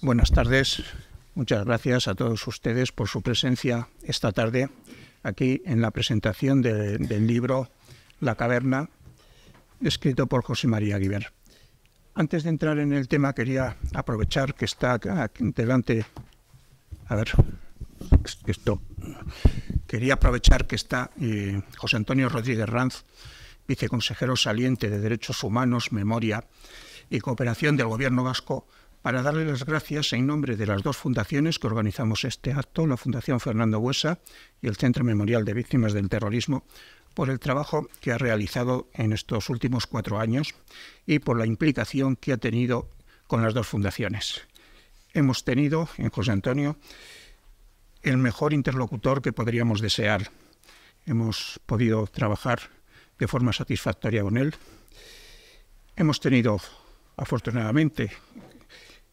Buenas tardes. Muchas gracias a todos ustedes por su presencia esta tarde aquí en la presentación del libro La Caverna, escrito por José María Guiber. Antes de entrar en el tema, quería aprovechar que está aquí delante. A ver, esto. Quería aprovechar que está eh, José Antonio Rodríguez Ranz, viceconsejero saliente de Derechos Humanos, Memoria y Cooperación del Gobierno Vasco, para darle las gracias en nombre de las dos fundaciones que organizamos este acto, la Fundación Fernando Huesa y el Centro Memorial de Víctimas del Terrorismo, por el trabajo que ha realizado en estos últimos cuatro años y por la implicación que ha tenido con las dos fundaciones. Hemos tenido en José Antonio el mejor interlocutor que podríamos desear. Hemos podido trabajar de forma satisfactoria con él. Hemos tenido, afortunadamente,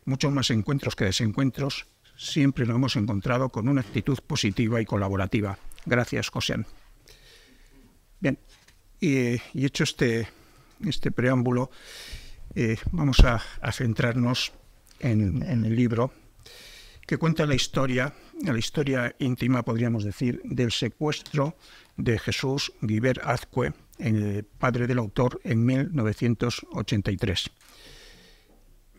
muchos más encuentros que desencuentros, siempre lo hemos encontrado con una actitud positiva y colaborativa. Gracias, Josean. Bien, y, hecho este, este preámbulo, eh, vamos a, centrarnos en, el libro que cuenta la historia, la historia íntima, podríamos decir, del secuestro de Jesús Guiber Azcue, el padre del autor, en 1983.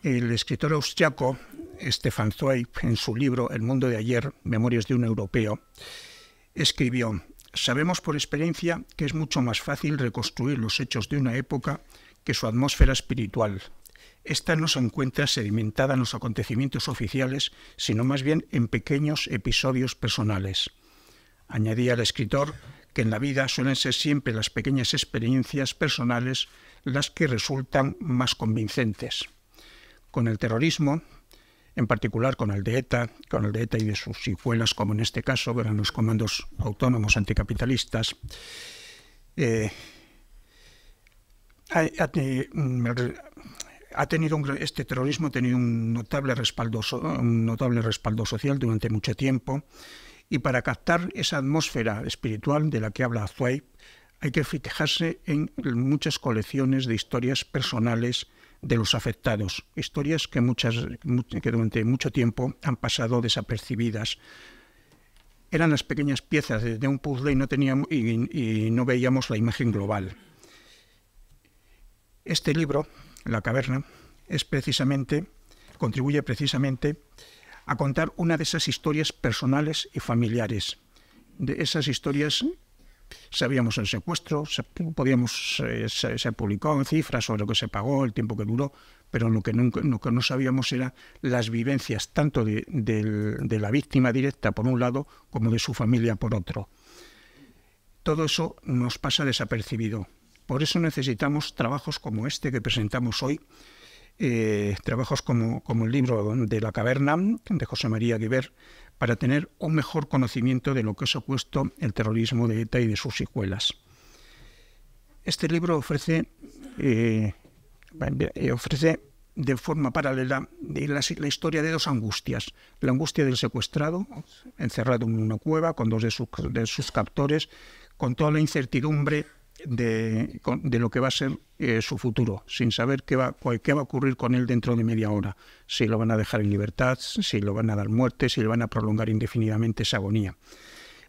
El escritor austriaco Stefan Zweig, en su libro El mundo de ayer, Memorias de un europeo, escribió, Sabemos por experiencia que es mucho más fácil reconstruir los hechos de una época que su atmósfera espiritual. Esta no se encuentra sedimentada en los acontecimientos oficiales, sino más bien en pequeños episodios personales. Añadía el escritor que en la vida suelen ser siempre las pequeñas experiencias personales las que resultan más convincentes con el terrorismo, en particular con el de ETA, con el de ETA y de sus hijuelas, como en este caso, eran los comandos autónomos anticapitalistas. Eh, ha, mm, este terrorismo ha tenido un notable, respaldo, notable respaldo social durante mucho tiempo y para captar esa atmósfera espiritual de la que habla Zweig hay que fijarse en muchas colecciones de historias personales de los afectados, historias que, muchas, que durante mucho tiempo han pasado desapercibidas. Eran las pequeñas piezas de un puzzle y no, teníamos, y, no veíamos la imagen global. Este libro, La caverna, es precisamente, contribuye precisamente a contar una de esas historias personales y familiares, de esas historias Sabíamos el secuestro, se, podíamos, eh, se, publicó en cifras sobre lo que se pagó, el tiempo que duró, pero lo que, nunca, que no sabíamos era las vivencias tanto de, la víctima directa por un lado como de su familia por otro. Todo eso nos pasa desapercibido. Por eso necesitamos trabajos como este que presentamos hoy, eh, trabajos como, como, el libro de La Caverna, de José María Guiber, para tener un mejor conocimiento de lo que ha supuesto el terrorismo de ETA y de sus secuelas. Este libro ofrece, eh, ofrece de forma paralela la, historia de dos angustias. La angustia del secuestrado, encerrado en una cueva con dos de sus captores, con toda la incertidumbre de, lo que va a ser eh, su futuro, sin saber qué va, a ocurrir con él dentro de media hora, si lo van a dejar en libertad, si lo van a dar muerte, si lo van a prolongar indefinidamente esa agonía.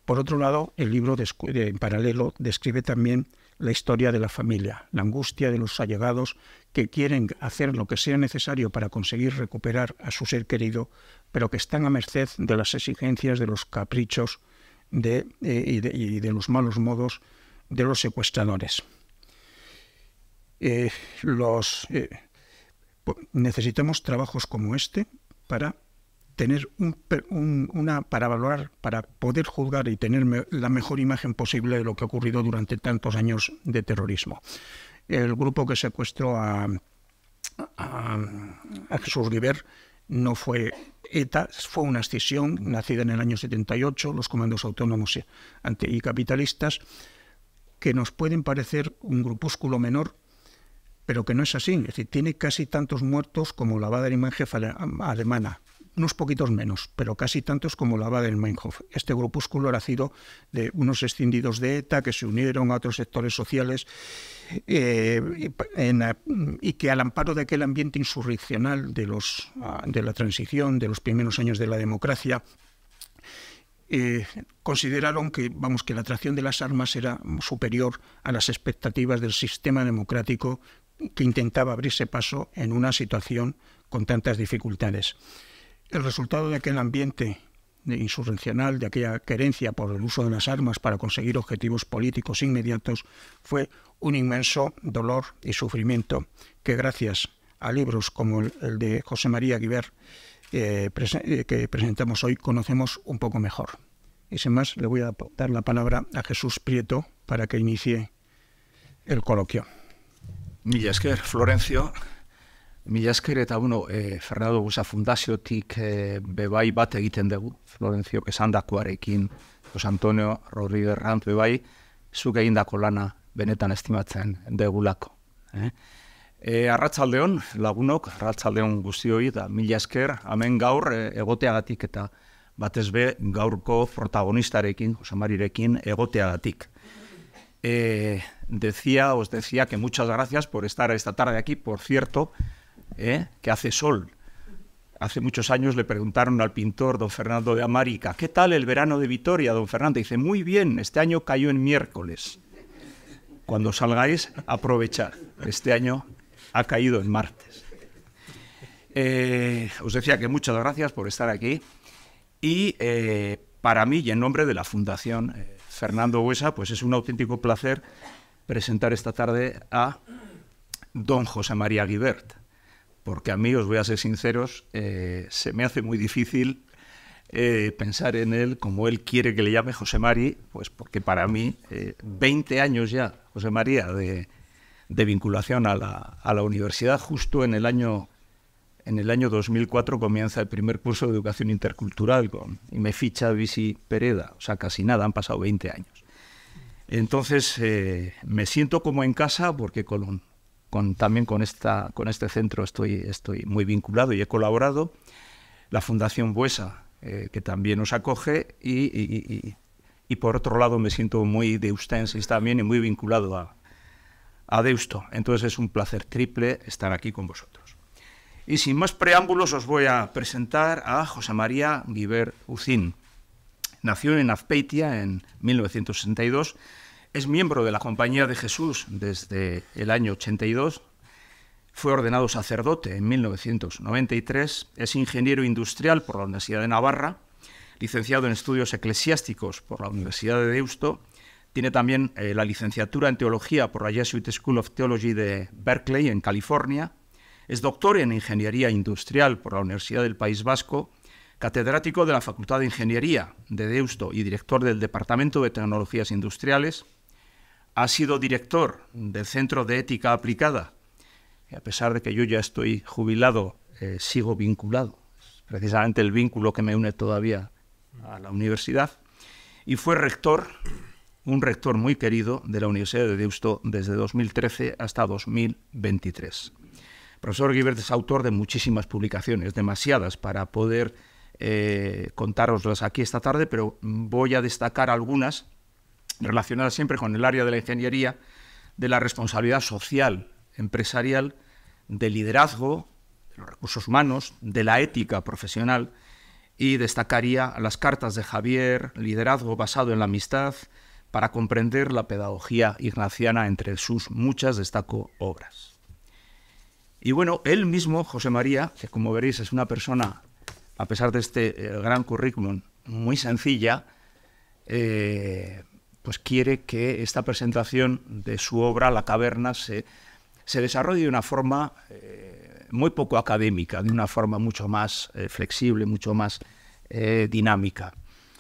Por otro lado, el libro en paralelo describe también la historia de la familia, la angustia de los allegados que quieren hacer lo que sea necesario para conseguir recuperar a su ser querido, pero que están a merced de las exigencias, de los caprichos eh, y, de, los malos modos de los secuestradores. Eh, los, eh, necesitamos trabajos como este para tener una para valorar, para poder juzgar y tener la mejor imagen posible de lo que ha ocurrido durante tantos años de terrorismo. El grupo que secuestró a, a, Jesús River no fue ETA, fue una escisión nacida en el año 78, los comandos autónomos eh, y capitalistas que nos pueden parecer un grupúsculo menor, pero que no es así. Es decir, tiene casi tantos muertos como la Bader Meinhof alemana. Unos poquitos menos, pero casi tantos como la baden Meinhof. Este grupúsculo era sido de unos escindidos de ETA que se unieron a otros sectores sociales eh, y que al amparo de aquel ambiente insurreccional de, los, ah, de la transición, de los primeros años de la democracia, eh, consideraron que, vamos, que la atracción de las armas era superior a las expectativas del sistema democrático que intentaba abrirse paso en una situación con tantas dificultades. El resultado de aquel ambiente insurreccional, de aquella querencia por el uso de las armas para conseguir objetivos políticos inmediatos, fue un inmenso dolor y sufrimiento que gracias a libros como el, de José María Guibert eh, que presentamos hoy conocemos un poco mejor. Y sin más, le voy a dar la palabra a Jesús Prieto para que inicie el coloquio. Millasker, Florencio, Millasker eta, bueno, eh, Fernando Gusa Fundaziotik tic, eh, bebai bat egiten dugu, Florencio esandakoarekin, Jos Antonio Rodríguez Rant bebai, zuk inda lana benetan estimatzen degulako. Eh? E, eh, León, lagunok, arratzaldeon guztioi eta mila esker, hemen gaur e, egoteagatik eta batez be gaurko protagonistarekin, a egoteagatik. Eh, decía, os decía que muchas gracias por estar esta tarde aquí. Por cierto, eh, que hace sol. Hace muchos años le preguntaron al pintor don Fernando de Amarica, ¿qué tal el verano de Vitoria, don Fernando? dice, muy bien, este año cayó en miércoles. Cuando salgáis, aprovechad. Este año ha caído en martes. Eh, os decía que muchas gracias por estar aquí y eh, para mí y en nombre de la Fundación eh, Fernando Huesa, pues es un auténtico placer presentar esta tarde a don José María Guibert, porque a mí, os voy a ser sinceros, se me hace muy difícil pensar en él como él quiere que le llame José Mari, pues porque para mí, 20 años ya, José María, de, de vinculación a la, a la universidad. Justo en el año en el año 2004 comienza el primer curso de educación intercultural y me ficha Visi Pereda, o sea, casi nada, han pasado 20 años. Entonces eh, me siento como en casa porque con, con, también con, esta, con este centro estoy, estoy muy vinculado y he colaborado. La Fundación Buesa, eh, que también nos acoge, y, y, y, y, por otro lado me siento muy de Ustensis también y muy vinculado a, a Deusto. Entonces es un placer triple estar aquí con vosotros. Y sin más preámbulos os voy a presentar a José María Guiber Ucín. Nació en Azpeitia en 1962, es miembro de la Compañía de Jesús desde el año 82, fue ordenado sacerdote en 1993, es ingeniero industrial por la Universidad de Navarra, licenciado en estudios eclesiásticos por la Universidad de Deusto tiene también eh, la licenciatura en teología por la Jesuit School of Theology de Berkeley, en California. Es doctor en ingeniería industrial por la Universidad del País Vasco, catedrático de la Facultad de Ingeniería de Deusto y director del Departamento de Tecnologías Industriales. Ha sido director del Centro de Ética Aplicada. a pesar de que yo ya estoy jubilado, eh, sigo vinculado. Es precisamente el vínculo que me une todavía a la universidad. Y fue rector un rector muy querido de la Universidad de Deusto desde 2013 hasta 2023. profesor Guibert es autor de muchísimas publicaciones, demasiadas para poder eh, contároslas aquí esta tarde, pero voy a destacar algunas relacionadas siempre con el área de la ingeniería, de la responsabilidad social, empresarial, del liderazgo, de los recursos humanos, de la ética profesional y destacaría las cartas de Javier, liderazgo basado en la amistad, para comprender la pedagogía ignaciana entre sus muchas destaco obras. Y bueno, él mismo, José María, que como veréis es una persona, a pesar de este eh, gran currículum, muy sencilla, eh, pues quiere que esta presentación de su obra, La Caverna, se, desarrolle de una forma eh, muy poco académica, de una forma mucho más flexible, mucho más dinámica.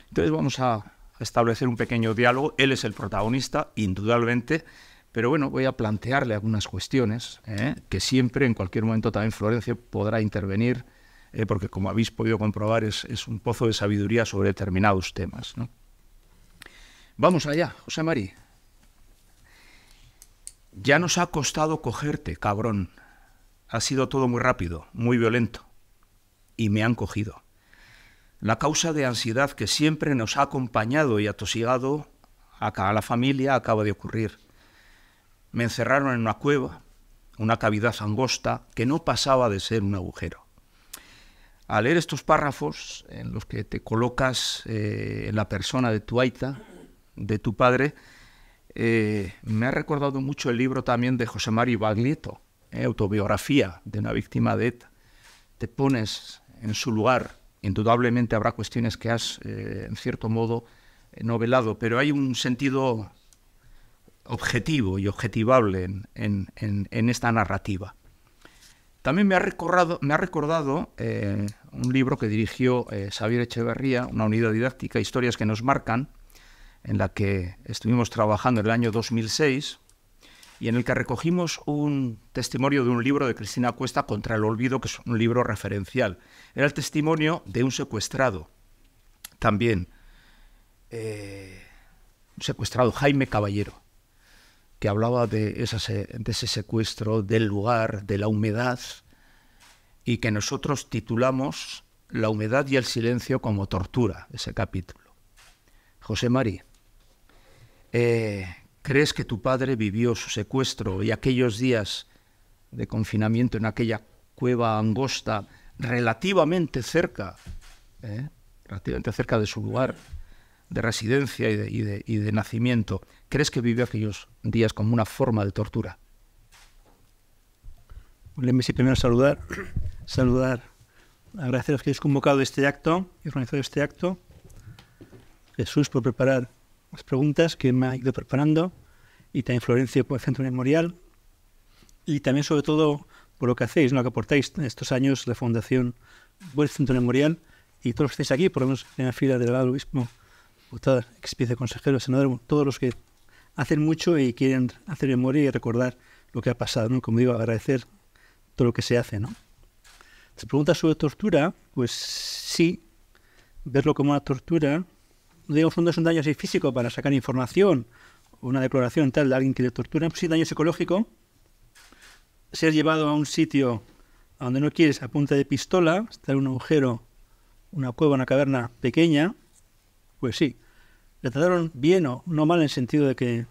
Entonces vamos a establecer un pequeño diálogo. Él es el protagonista, indudablemente, pero bueno, voy a plantearle algunas cuestiones ¿eh? que siempre, en cualquier momento, también Florencia podrá intervenir, ¿eh? porque como habéis podido comprobar, es, un pozo de sabiduría sobre determinados temas. Vamos allá, José María. Ya nos ha costado cogerte, cabrón. Ha sido todo muy rápido, muy violento. Y me han cogido la causa de ansiedad que siempre nos ha acompañado y atosigado a la familia acaba de ocurrir. Me encerraron en una cueva, una cavidad angosta que no pasaba de ser un agujero. Al leer estos párrafos en los que te colocas eh, en la persona de tu aita, de tu padre, eh, me ha recordado mucho el libro también de José María Baglietto, eh, Autobiografía de una víctima de ETA. Te pones en su lugar, Indudablemente habrá cuestiones que has, eh, en cierto modo, eh, novelado, pero hay un sentido objetivo y objetivable en, esta narrativa. También me ha recordado, me ha recordado eh, un libro que dirigió Xavier Echeverría, una unidad didáctica, Historias que nos marcan, en la que estuvimos trabajando en el año 2006, y en el que recogimos un testimonio de un libro de Cristina Cuesta contra el olvido, que es un libro referencial. Era el testimonio de un secuestrado, también, un eh, secuestrado, Jaime Caballero, que hablaba de, ese secuestro, del lugar, de la humedad, y que nosotros titulamos La humedad y el silencio como tortura, ese capítulo. José María. Eh, ¿Crees que tu padre vivió su secuestro y aquellos días de confinamiento en aquella cueva angosta relativamente cerca, eh, relativamente cerca de su lugar de residencia y de, nacimiento, ¿crees que vivió aquellos días como una forma de tortura? Déjeme primero saludar, saludar, los que hayáis convocado este acto y organizado este acto. Jesús, por preparar preguntas que me ha ido preparando y también Florencia por el Centro Memorial y también sobre todo por lo que hacéis, ¿no? lo que aportáis en estos años la fundación buen Centro Memorial y todos los que estáis aquí, por lo menos en la fila del lado mismo diputadas, ex consejero, senador, todos los que hacen mucho y quieren hacer memoria y recordar lo que ha pasado, ¿no? Como digo, agradecer todo lo que se hace, ¿no? Se pregunta sobre tortura, pues sí, verlo como una tortura digamos, un, es un daño físico para sacar información, una declaración tal de alguien que le tortura, sí daño psicológico, ser llevado a un sitio donde no quieres a punta de pistola, estar en un agujero, una cueva, una caverna pequeña, pues sí, le trataron bien o no mal en el sentido de que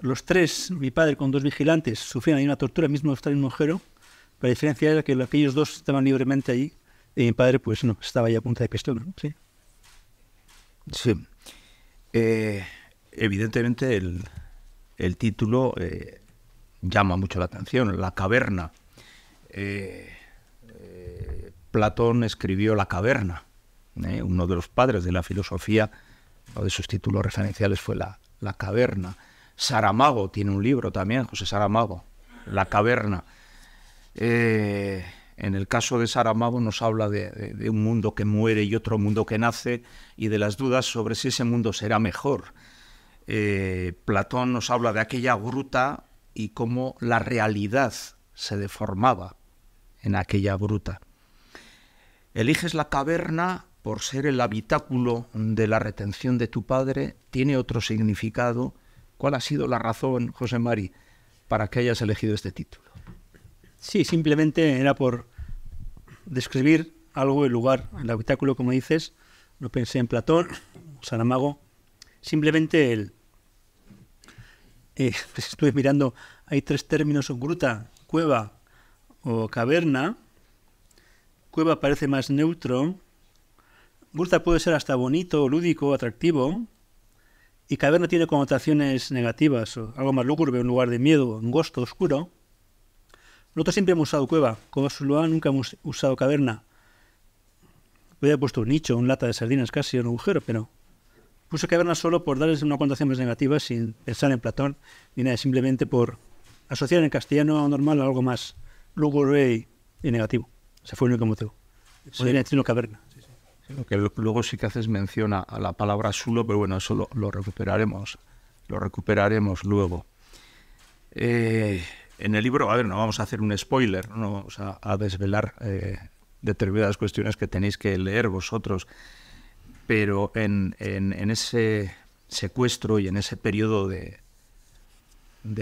los tres, mi padre con dos vigilantes, sufrían ahí una tortura, mismo estar en un agujero, pero la diferencia era que aquellos dos estaban libremente allí y mi padre pues no, estaba ahí a punta de pistola, sí. Sí. Eh, evidentemente el, título eh, llama mucho la atención, La caverna. Eh, Platón escribió La caverna. Uno de los padres de la filosofía, uno de sus títulos referenciales fue La, la caverna. Saramago tiene un libro también, José Saramago, La caverna. En el caso de Saramago nos habla de, un mundo que muere y otro mundo que nace y de las dudas sobre si ese mundo será mejor. Eh, Platón nos habla de aquella gruta y cómo la realidad se deformaba en aquella gruta. Eliges la caverna por ser el habitáculo de la retención de tu padre, tiene otro significado. ¿Cuál ha sido la razón, José Mari, para que hayas elegido este título? Sí, simplemente era por describir algo, el lugar, el habitáculo, como dices. Lo pensé en Platón, Saramago. Simplemente el. Eh, estuve mirando, hay tres términos: gruta, cueva o caverna. Cueva parece más neutro. Gruta puede ser hasta bonito, lúdico, atractivo. Y caverna tiene connotaciones negativas, algo más lúgubre, un lugar de miedo, angosto, oscuro. Nosotros siempre hemos usado cueva, como Suloa nunca hemos usado caverna. haber puesto un nicho, un lata de sardinas casi, un agujero, pero puse caverna solo por darles una connotación más negativa, sin pensar en Platón ni nada, simplemente por asociar en castellano normal algo más lúgubre y, negativo. Se fue el único motivo. Podría decirlo caverna. Sí, sí. lo que luego sí que haces mención a la palabra sulo, pero bueno, eso lo, lo recuperaremos. Lo recuperaremos luego. Eh, en el libro, a ver, no vamos a hacer un spoiler, no vamos a, desvelar eh, determinadas cuestiones que tenéis que leer vosotros, pero en, ese secuestro y en ese periodo de,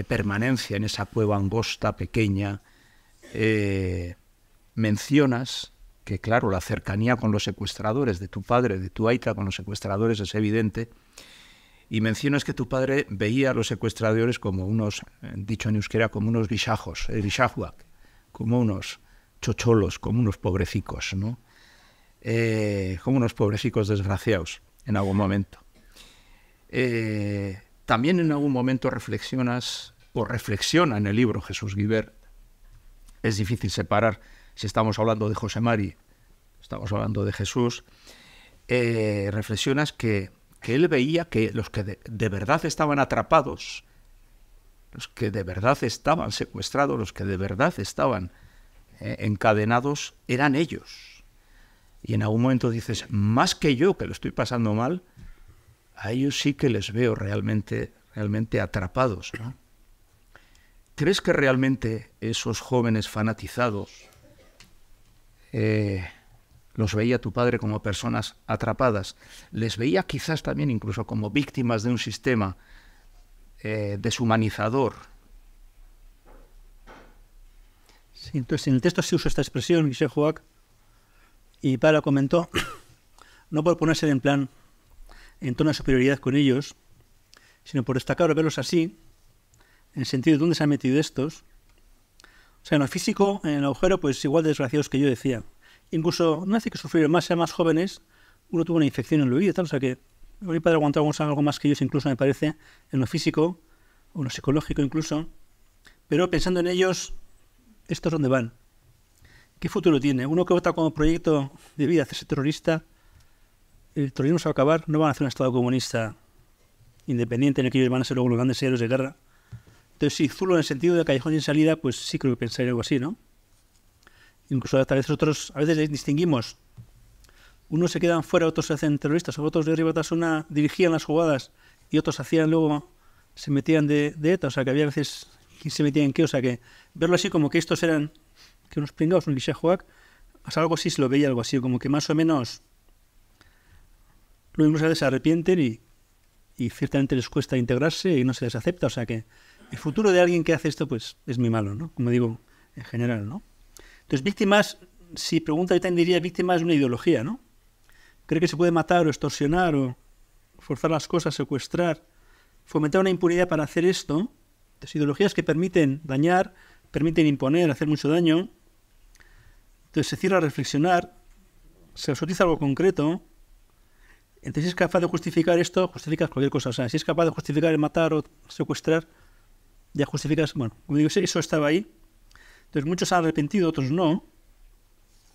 permanencia en esa cueva angosta, pequeña, eh, mencionas que, claro, la cercanía con los secuestradores de tu padre, de tu aita, con los secuestradores es evidente, y mencionas que tu padre veía a los secuestradores como unos, eh, dicho en euskera, como unos bisajos, eh, como unos chocholos, como unos pobrecicos, ¿no? Eh, como unos pobrecicos desgraciados en algún momento. también en algún momento reflexionas o reflexiona en el libro Jesús Guibert. Es difícil separar si estamos hablando de José Mari, estamos hablando de Jesús. reflexionas que que él veía que los que de, verdad estaban atrapados, los que de verdad estaban secuestrados, los que de verdad estaban eh, encadenados, eran ellos. Y en algún momento dices, más que yo, que lo estoy pasando mal, a ellos sí que les veo realmente, realmente atrapados. ¿Crees que realmente esos jóvenes fanatizados eh, los veía tu padre como personas atrapadas, les veía quizás también incluso como víctimas de un sistema eh, deshumanizador. entonces en el texto se usa esta expresión, dice Joac, y Para comentó, no por ponerse en plan en tono de superioridad con ellos, sino por destacar o verlos así, en el sentido de dónde se han metido estos. O sea, en lo físico, en el agujero, pues igual desgraciados que yo decía. Incluso no hace que sufrieron más, sean más jóvenes, uno tuvo una infección en el oído, tal, o sea que mi padre aguantó algo más que ellos, incluso me parece, en lo físico, o en lo psicológico incluso. Pero pensando en ellos, ¿esto es dónde van? ¿Qué futuro tiene? Uno que vota como proyecto de vida hacerse terrorista, el terrorismo se va a acabar, no van a hacer un Estado comunista independiente en el que ellos van a ser luego los grandes héroes de guerra. Entonces, si Zulo en el sentido de callejón sin salida, pues sí creo que pensaría algo así, ¿no? Incluso a veces otros, a veces distinguimos. Unos se quedan fuera, otros se hacen terroristas, otros de arriba una dirigían las jugadas y otros hacían luego, se metían de, de ETA, o sea que había veces que se metían en qué, o sea que verlo así como que estos eran, que unos pringados, un guichajuac, o algo así se lo veía, algo así, como que más o menos lo mismo, se arrepienten y, ciertamente les cuesta integrarse y no se les acepta. O sea que el futuro de alguien que hace esto pues es muy malo, ¿no? Como digo, en general, ¿no? Entonces, víctimas, si pregunta, yo también diría víctima es una ideología, ¿no? Cree que se puede matar o extorsionar o forzar las cosas, secuestrar, fomentar una impunidad para hacer esto. Entonces, ideologías que permiten dañar, permiten imponer, hacer mucho daño. Entonces se cierra a reflexionar, se exotiza algo concreto. Entonces, si es capaz de justificar esto, justificas cualquier cosa. O sea, si es capaz de justificar el matar o secuestrar, ya justificas. Bueno, como digo, eso estaba ahí muchos se han arrepentido, otros no.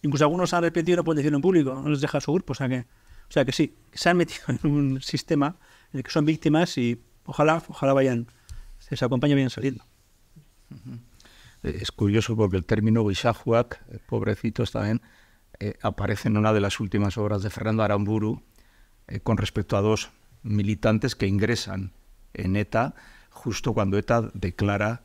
Incluso algunos se han arrepentido y no pueden decir en público, no les deja su grupo. O sea que, o sea que sí, se han metido en un sistema en el que son víctimas y ojalá, ojalá vayan, se les acompañe bien saliendo. Eh, es curioso porque el término Wishahuac, eh, pobrecitos también, eh, aparece en una de las últimas obras de Fernando Aramburu con respecto a dos militantes que ingresan en ETA justo cuando ETA declara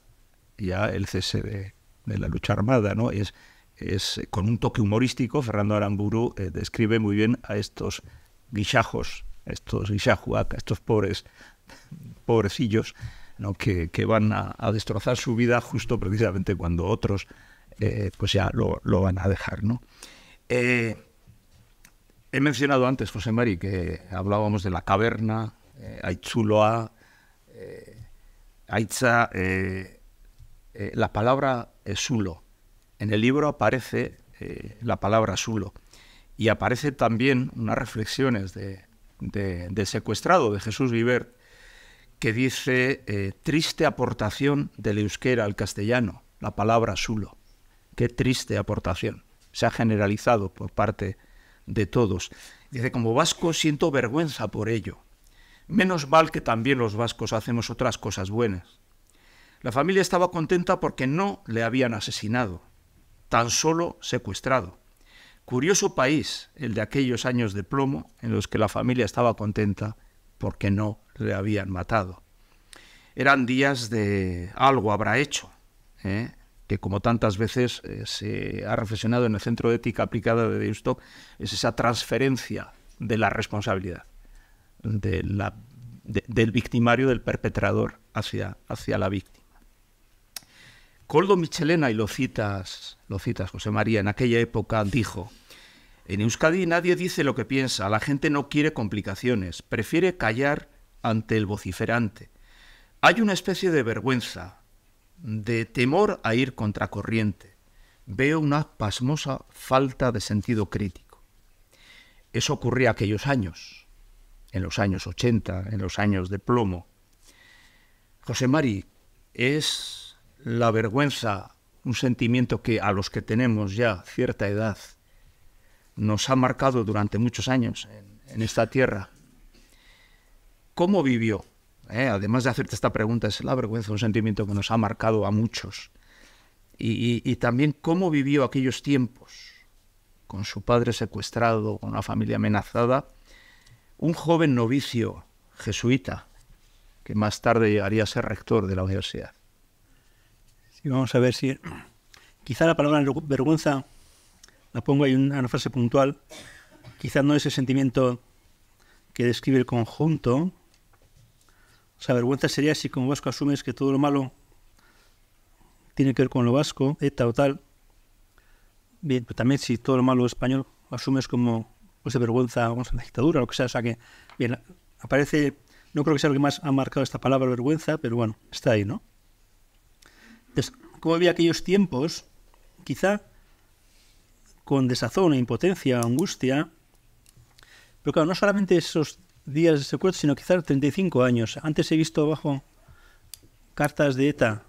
ya el cese de, de la lucha armada, ¿no? Es, es eh, con un toque humorístico, Fernando Aramburu eh, describe muy bien a estos guichajos, estos a estos pobres, pobrecillos, ¿no? que, van a, destrozar su vida justo precisamente cuando otros eh, pues ya lo, van a dejar, ¿no? he mencionado antes, José Mari, que hablábamos de la caverna, Aitza Eh, eh, la palabra Zulo. En el libro aparece eh, la palabra Zulo y aparece también unas reflexiones de, de, secuestrado de Jesús Vivert que dice eh, triste aportación del euskera al castellano, la palabra Zulo. Qué triste aportación. Se ha generalizado por parte de todos. Dice, como vasco siento vergüenza por ello. Menos mal que también los vascos hacemos otras cosas buenas la familia estaba contenta porque no le habían asesinado, tan solo secuestrado. Curioso país el de aquellos años de plomo en los que la familia estaba contenta porque no le habían matado. Eran días de algo habrá hecho, ¿eh? que como tantas veces eh, se ha reflexionado en el Centro de Ética Aplicada de Deustock, es esa transferencia de la responsabilidad del victimario, del perpetrador hacia, hacia la víctima. Coldo Michelena, y lo citas, lo citas José María, en aquella época dijo, en Euskadi nadie dice lo que piensa, la gente no quiere complicaciones, prefiere callar ante el vociferante. Hay una especie de vergüenza, de temor a ir contracorriente. Veo una pasmosa falta de sentido crítico. Eso ocurría aquellos años, en los años 80, en los años de plomo. José María es la vergüenza, un sentimiento que a los que tenemos ya cierta edad nos ha marcado durante muchos años en, esta tierra. ¿Cómo vivió? Eh, además de hacerte esta pregunta, es la vergüenza un sentimiento que nos ha marcado a muchos. Y, y también cómo vivió aquellos tiempos, con su padre secuestrado, con una familia amenazada, un joven novicio jesuita que más tarde llegaría a ser rector de la universidad y vamos a ver si... Quizá la palabra vergüenza la pongo ahí una, una frase puntual. Quizá no es ese sentimiento que describe el conjunto. O sea, vergüenza sería si como vasco asumes que todo lo malo tiene que ver con lo vasco, eta o tal. Bien, pero pues también si todo lo malo español asumes como pues vergüenza, o a la dictadura, lo que sea. O sea que, bien, aparece, no creo que sea lo que más ha marcado esta palabra vergüenza, pero bueno, está ahí, ¿no? Entonces, como había aquellos tiempos, quizá con desazón, e impotencia, angustia, pero claro, no solamente esos días de secuestro, sino quizás 35 años. Antes he visto bajo cartas de ETA,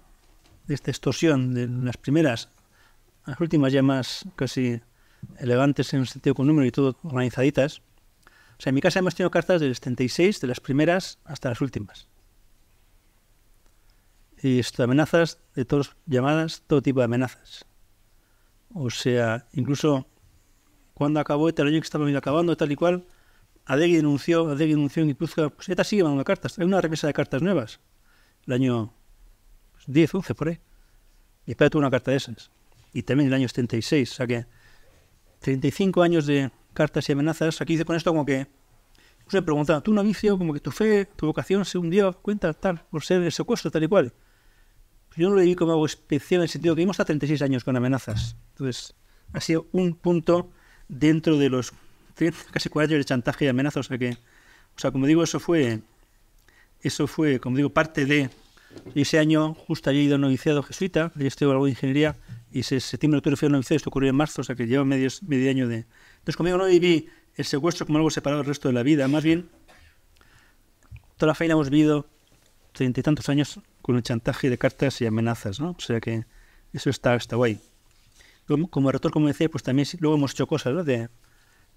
de esta extorsión, de las primeras, las últimas ya más casi elegantes en un sentido con número y todo organizaditas. O sea, en mi casa hemos tenido cartas del 76, de las primeras hasta las últimas. Y esto, amenazas de todos, llamadas, todo tipo de amenazas. O sea, incluso cuando acabó este año que estaba acabando, tal y cual, Adegui denunció, Adegui denunció en puso, pues esta sigue mandando cartas, hay una remesa de cartas nuevas, el año 10, pues, 11, por ahí. Y espera tuvo una carta de esas. Y también el año 76, o sea que 35 años de cartas y amenazas. Aquí dice con esto como que se pregunta, tú no vicio, como que tu fe, tu vocación se hundió, cuenta tal, por ser el secuestro, tal y cual yo no lo viví como algo especial en el sentido que vimos hasta 36 años con amenazas. Entonces, ha sido un punto dentro de los casi cuatro años de chantaje y amenazas. O sea, que, o sea, como digo, eso fue, eso fue, como digo, parte de... Ese año justo he ido a noviciado jesuita, yo estuve algo de ingeniería, y ese septiembre, octubre fui a noviciado, esto ocurrió en marzo, o sea que llevo medio, medio año de... Entonces conmigo no viví el secuestro como algo separado del resto de la vida, más bien toda la faena hemos vivido treinta y tantos años con el chantaje de cartas y amenazas, ¿no? O sea que eso está, está guay. Como, rector como decía, pues también luego hemos hecho cosas, De,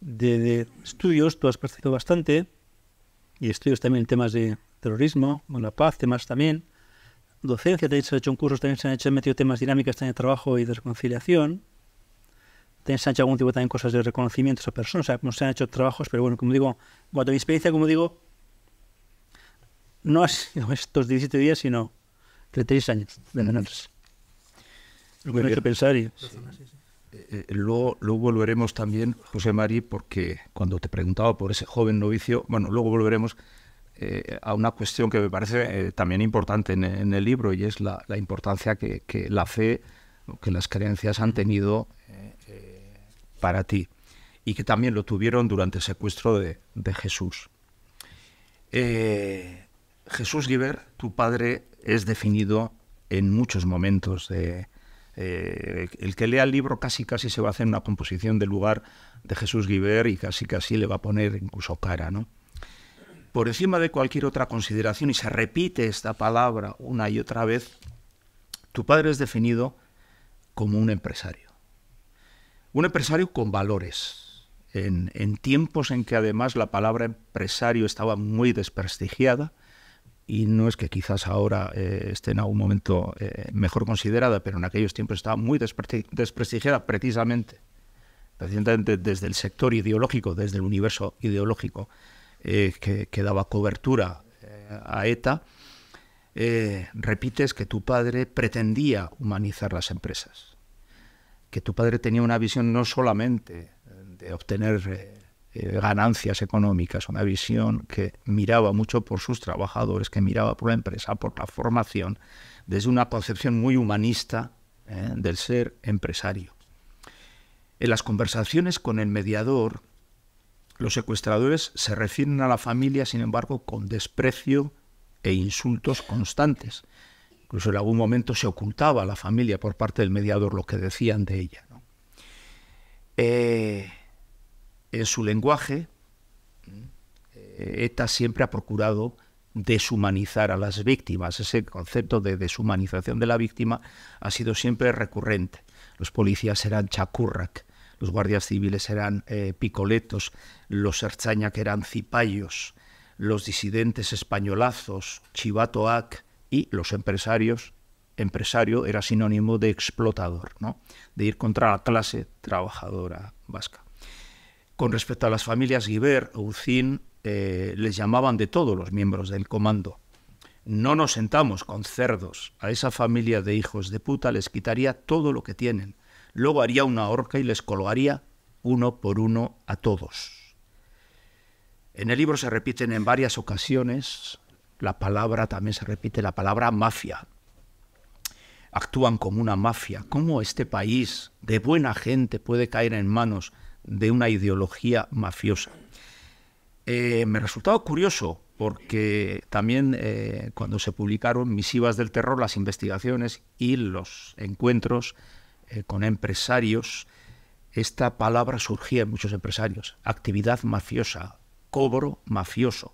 de, estudios, tú has participado bastante, y estudios también en temas de terrorismo, la paz, temas también. Docencia, también se han hecho un curso, también se han hecho metido temas dinámicas también de trabajo y de reconciliación. También se han hecho algún tipo también cosas de reconocimientos a personas, o sea, no se han hecho trabajos, pero bueno, como digo, a mi experiencia, como digo, no ha sido estos 17 días, sino tres años de Lo que hay que pensar y... Eh, eh, luego, volveremos también, José Mari, porque cuando te preguntaba por ese joven novicio, bueno, luego volveremos eh, a una cuestión que me parece también importante en, el libro y es la, importancia que, la fe, que las creencias han tenido para ti y que también lo tuvieron durante el secuestro de, Jesús. Jesús Giver, tu padre, es definido en muchos momentos eh, el que lea el libro casi casi se va a hacer una composición del lugar de Jesús Guiver y casi casi le va a poner incluso cara, ¿no? Por encima de cualquier otra consideración, y se repite esta palabra una y otra vez, tu padre es definido como un empresario. Un empresario con valores, en tiempos en que además la palabra empresario estaba muy desprestigiada, y no es que quizás ahora eh, esté en algún momento eh, mejor considerada, pero en aquellos tiempos estaba muy desprestigiada precisamente, precisamente desde el sector ideológico, desde el universo ideológico eh, que, daba cobertura a ETA. repites que tu padre pretendía humanizar las empresas, que tu padre tenía una visión no solamente de obtener eh, ganancias económicas, una visión que miraba mucho por sus trabajadores, que miraba por la empresa, por la formación, desde una concepción muy humanista eh, del ser empresario. En las conversaciones con el mediador, los secuestradores se refieren a la familia, sin embargo, con desprecio e insultos constantes. Incluso en algún momento se ocultaba a la familia por parte del mediador lo que decían de ella. Eh, en su lenguaje, eh, ETA siempre ha procurado deshumanizar a las víctimas. Ese concepto de deshumanización de la víctima ha sido siempre recurrente. Los policías eran chacurrac, los guardias civiles eran eh, picoletos, los erchaña que eran cipayos, los disidentes españolazos, chivatoac y los empresarios. Empresario era sinónimo de explotador, ¿no? de ir contra la clase trabajadora vasca. Con respecto a las familias Guibert, Ucin eh, les llamaban de todos los miembros del comando. No nos sentamos con cerdos. A esa familia de hijos de puta les quitaría todo lo que tienen. Luego haría una horca y les colgaría uno por uno a todos. En el libro se repiten en varias ocasiones la palabra, también se repite la palabra mafia. Actúan como una mafia. ¿Cómo este país de buena gente puede caer en manos de una ideología mafiosa. Eh, me resultaba curioso porque también eh, cuando se publicaron Misivas del Terror, las investigaciones y los encuentros eh, con empresarios, esta palabra surgía en muchos empresarios, actividad mafiosa, cobro mafioso.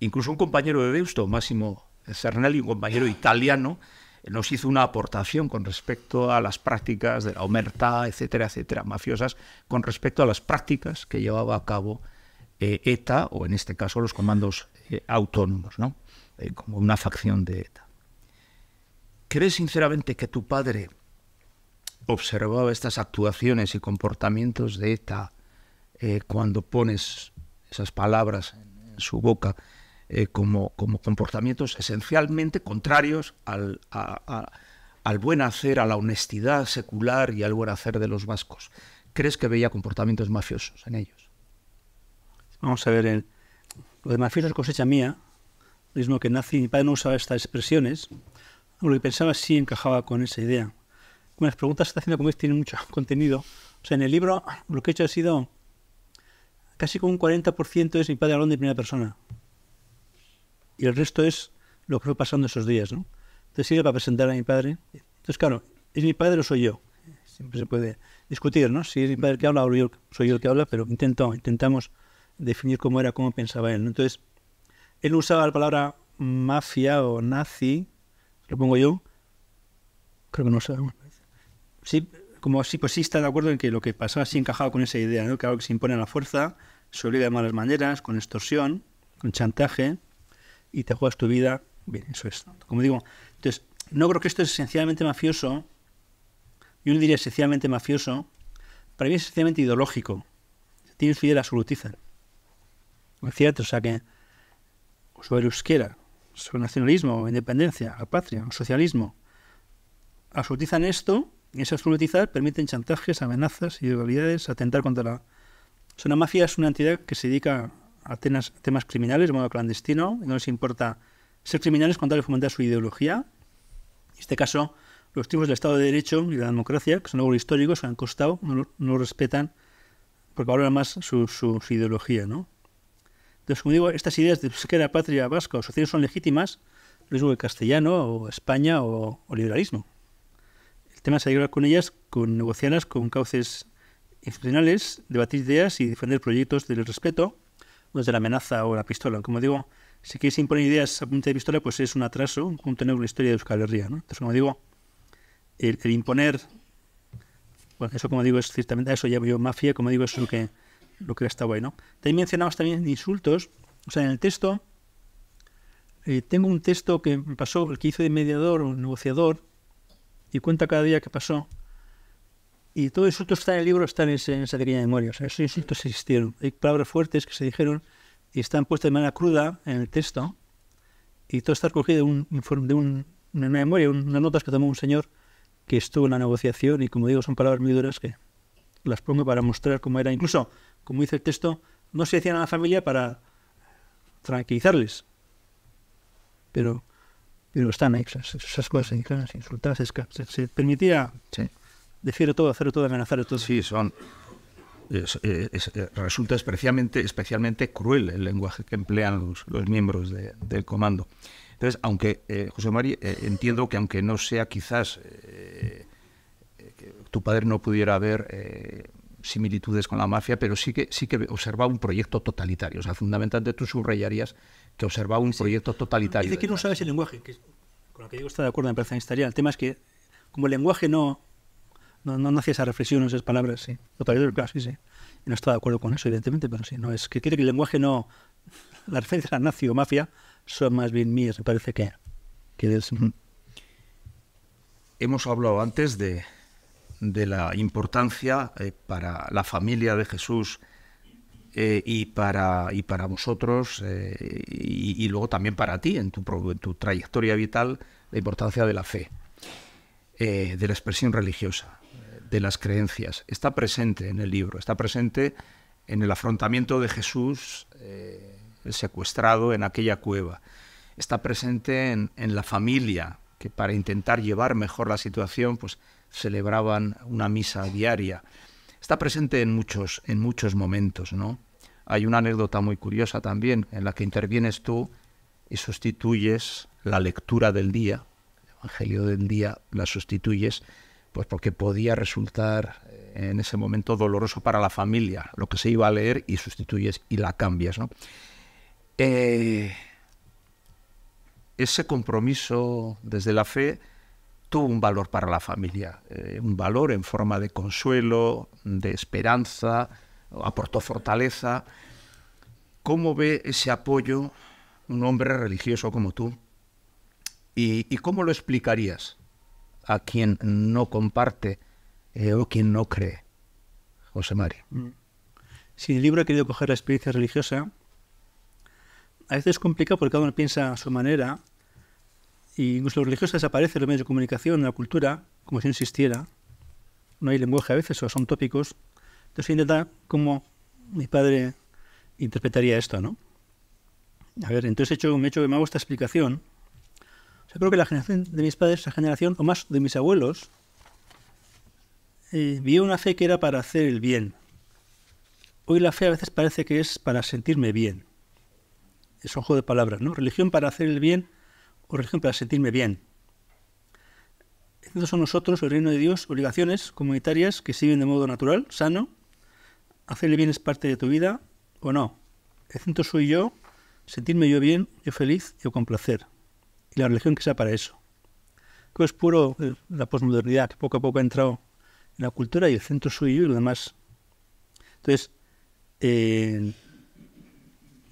Incluso un compañero de Deusto, Máximo Cernelli, un compañero italiano, nos hizo una aportación con respecto a las prácticas de la omerta, etcétera, etcétera, mafiosas, con respecto a las prácticas que llevaba a cabo eh, ETA, o en este caso los comandos eh, autónomos, ¿no? Eh, como una facción de ETA. ¿Crees sinceramente que tu padre observaba estas actuaciones y comportamientos de ETA cuando pones esas palabras en su boca? Eh, como, comportamientos esencialmente contrarios al, buen hacer, a la honestidad secular y al buen hacer de los vascos. ¿Crees que veía comportamientos mafiosos en ellos? Vamos a ver, el, lo de mafioso es cosecha mía, mismo que nazi, mi padre no usaba estas expresiones, lo que pensaba sí encajaba con esa idea. Con las preguntas que está haciendo, como es, tienen mucho contenido. O en el libro lo que he hecho ha sido casi como un 40% es mi padre hablando en primera persona y el resto es lo que fue pasando esos días, ¿no? Entonces sirve para presentar a mi padre. Entonces, claro, ¿es mi padre o soy yo? Siempre se puede discutir, ¿no? Si es mi padre el que habla o soy yo el que habla, pero intento, intentamos definir cómo era, cómo pensaba él. Entonces, él usaba la palabra mafia o nazi, lo pongo yo, creo que no sabemos. Sí, como sí, pues sí está de acuerdo en que lo que pasaba sí encajaba con esa idea, ¿no? que algo que se impone a la fuerza, se obliga de malas maneras, con extorsión, con chantaje, y te juegas tu vida. Bien, eso es. Como digo, entonces, no creo que esto es esencialmente mafioso. Yo no diría esencialmente mafioso. Para mí es esencialmente ideológico. Tienes su absolutizan. ¿No es cierto? O sea que, sobre euskera, sobre nacionalismo, independencia, a patria, o socialismo, absolutizan esto y ese absolutizar permiten chantajes, amenazas, ideologías atentar contra la. O sea, una mafia es una entidad que se dedica temas, criminales de modo clandestino, no les importa ser criminales cuando les fomenta su ideología. En este caso, los tipos del Estado de Derecho y de la democracia, que son algo históricos se han costado, no respetan porque valoran más su, ideología. ¿no? Entonces, como digo, estas ideas de que la patria vasca o social son legítimas, lo mismo que castellano o España o, o liberalismo. El tema es ayudar con ellas, con negociarlas con cauces institucionales, debatir ideas y defender proyectos del respeto, desde la amenaza o la pistola. Como digo, si quieres imponer ideas a punta de pistola, pues es un atraso un tener una historia de Euskal ¿no? Entonces, como digo, el, imponer, bueno, eso como digo, es ciertamente, eso ya yo mafia, como digo, es lo que, lo que está bueno. También mencionamos también insultos, o sea, en el texto, eh, tengo un texto que me pasó, el que hice de mediador o negociador, y cuenta cada día que pasó, y todo insulto está en el libro, está en, esa pequeña memoria. O sea, esos insultos existieron. Hay palabras fuertes que se dijeron y están puestas de manera cruda en el texto. Y todo está recogido de, un, de una memoria, unas notas que tomó un señor que estuvo en la negociación. Y como digo, son palabras muy duras que las pongo para mostrar cómo era. Incluso, como dice el texto, no se decían a la familia para tranquilizarles. Pero, pero están ahí, esas, cosas, insultadas, se, se permitía Defiero todo, hacer todo, amenazar todo. Sí, son. Eh, eh, resulta especialmente, especialmente cruel el lenguaje que emplean los, los miembros del comando. Entonces, aunque, eh, José María, entiendo que aunque no sea quizás que tu padre no pudiera haber similitudes con la mafia, pero sí que, sí que observaba un proyecto totalitario. O sea, fundamentalmente tú subrayarías que observaba un proyecto totalitario. de que no sabes el lenguaje, con lo que digo está de acuerdo, en parece ministerial. El tema es que, como el lenguaje no, no, nace esa reflexión, esas palabras, sí. no está de acuerdo con eso, evidentemente, pero sí. No, es que quiere que el lenguaje no... Las referencias a nazi o mafia son más bien mías, me parece que, que Hemos hablado antes de, de la importancia eh, para la familia de Jesús eh, y, para, y para vosotros eh, y, luego también para ti en tu, en tu trayectoria vital, la importancia de la fe, de la expresión religiosa de las creencias. Está presente en el libro, está presente en el afrontamiento de Jesús, eh, el secuestrado en aquella cueva. Está presente en, en, la familia, que para intentar llevar mejor la situación, pues celebraban una misa diaria. Está presente en muchos, en muchos momentos, ¿no? Hay una anécdota muy curiosa también, en la que intervienes tú y sustituyes la lectura del día, el Evangelio del día, la sustituyes pues porque podía resultar eh, en ese momento doloroso para la familia lo que se iba a leer y sustituyes y la cambias. Eh, ese compromiso desde la fe tuvo un valor para la familia, eh, un valor en forma de consuelo, de esperanza, aportó fortaleza. ¿Cómo ve ese apoyo un hombre religioso como tú? y cómo lo explicarías? a quien no comparte eh, o quien no cree. José María. Mm. Si el libro ha querido coger la experiencia religiosa, a veces es complicado porque cada uno piensa a su manera y incluso lo religioso desaparece en los medios de comunicación, en la cultura, como si no existiera. No hay lenguaje a veces o son tópicos. Entonces intenta cómo mi padre interpretaría esto, ¿no? A ver, entonces hecho, me he hecho, me hago esta explicación yo creo que la generación de mis padres, esa generación, o más de mis abuelos, eh, vio una fe que era para hacer el bien. Hoy la fe a veces parece que es para sentirme bien. Es un juego de palabras, ¿no? Religión para hacer el bien o religión para sentirme bien. Entonces son nosotros, el reino de Dios, obligaciones comunitarias que siguen de modo natural, sano. Hacerle bien es parte de tu vida o no. El centro soy yo, sentirme yo bien, yo feliz, yo con placer y la religión que sea para eso. Que es puro eh, la posmodernidad, que poco a poco ha entrado en la cultura y el centro suyo y lo demás. Entonces, eh,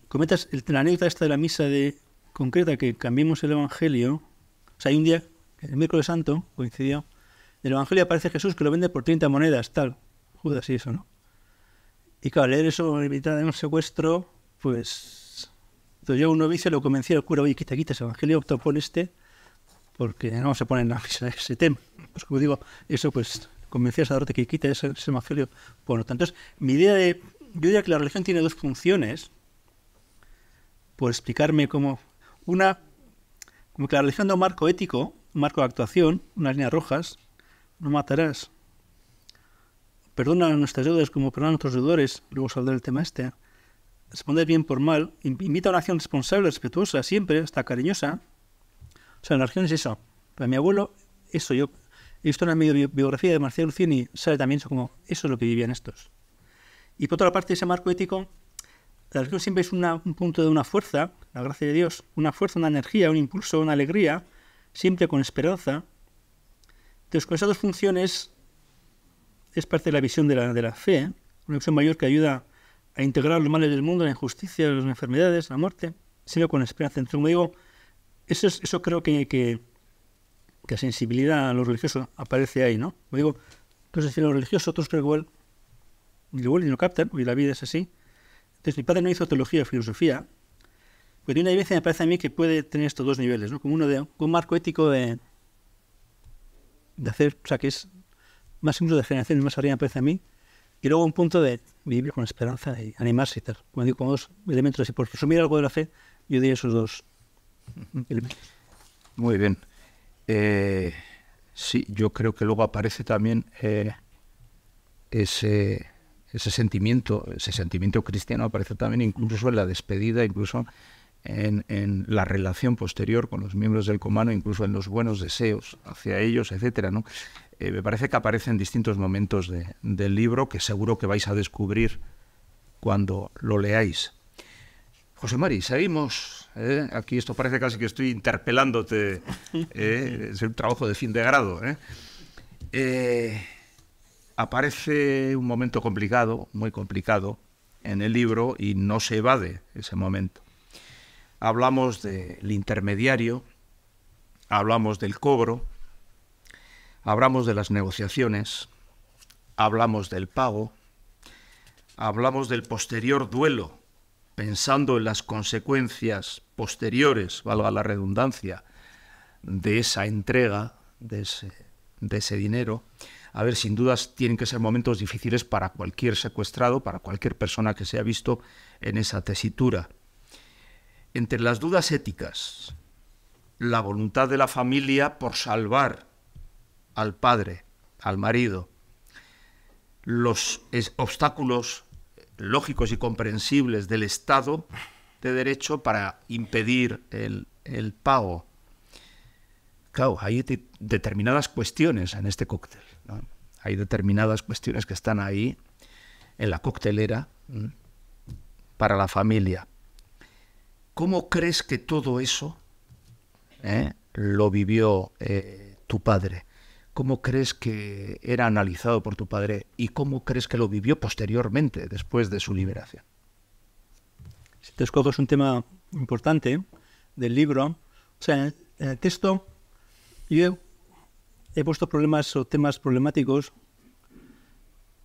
cometas el, la anécdota esta de la misa de concreta que cambiemos el Evangelio. O sea, hay un día, el miércoles santo, coincidió, en el Evangelio aparece Jesús que lo vende por 30 monedas, tal. Judas y eso, ¿no? Y claro, leer eso, de un secuestro, pues yo una vez se lo convencí al cura, oye, quita, quita ese evangelio, opta por este, porque no se pone en la misa ese tema. Pues como digo, eso pues convencí a sacerdote que quita ese, evangelio. Bueno, tanto mi idea de, yo diría que la religión tiene dos funciones, por explicarme cómo, una, como que la religión da un marco ético, un marco de actuación, unas líneas rojas, no matarás, perdona nuestras deudas como perdonan nuestros deudores, luego saldrá el tema este, responder bien por mal, invita a una acción responsable, respetuosa, siempre, hasta cariñosa. O sea, la religión es eso. Para mi abuelo, eso yo. He visto en medio biografía de Marcelo Lucini, sale también eso como, eso es lo que vivían estos. Y por otra parte, ese marco ético, la religión siempre es un punto de una fuerza, la gracia de Dios, una fuerza, una energía, un impulso, una alegría, siempre con esperanza. Entonces, con esas dos funciones es parte de la visión de la, de la fe, ¿eh? una visión mayor que ayuda a a integrar los males del mundo, la injusticia, las enfermedades, la muerte, sino con esperanza. Entonces, como digo, eso, es, eso creo que, que, que sensibilidad a lo religioso aparece ahí, ¿no? Como digo, entonces si lo religioso, otros creo igual, y igual y no captan, y la vida es así. Entonces, mi padre no hizo teología o filosofía, pero una vez me parece a mí, que puede tener estos dos niveles, ¿no? Como uno de un marco ético de, de hacer, o sea, que es más incluso de generaciones más arriba, me parece a mí, y luego un punto de vivir con esperanza y animarse y tal. Como digo, como dos elementos. Y por resumir algo de la fe, yo diría esos dos elementos. Muy bien. Eh, sí, yo creo que luego aparece también eh, ese, ese sentimiento, ese sentimiento cristiano aparece también incluso en la despedida, incluso en, en, la relación posterior con los miembros del comano, incluso en los buenos deseos hacia ellos, etcétera, ¿no? Eh, me parece que aparece en distintos momentos del libro que seguro que vais a descubrir cuando lo leáis. José Mari, seguimos. ¿eh? Aquí esto parece casi que estoy interpelándote. ¿eh? Es un trabajo de fin de grado. aparece un momento complicado, muy complicado, en el libro y no se evade ese momento. Hablamos del intermediario, hablamos del cobro, Hablamos de las negociaciones, hablamos del pago, hablamos del posterior duelo, pensando en las consecuencias posteriores, valga la redundancia, de esa entrega, de ese, dinero. A ver, sin dudas tienen que ser momentos difíciles para cualquier secuestrado, para cualquier persona que se ha visto en esa tesitura. Entre las dudas éticas, la voluntad de la familia por salvar al padre, al marido. Los obstáculos eh, lógicos y comprensibles del Estado de Derecho para impedir el, pago. Claro, hay determinadas cuestiones en este cóctel. Hay determinadas cuestiones que están ahí en la coctelera para la familia. ¿Cómo crees que todo eso eh, lo vivió eh, tu padre? ¿Cómo crees que era analizado por tu padre y cómo crees que lo vivió posteriormente, después de su liberación? Si Te escoges un tema importante ¿eh? del libro. O sea, en el texto yo he puesto problemas o temas problemáticos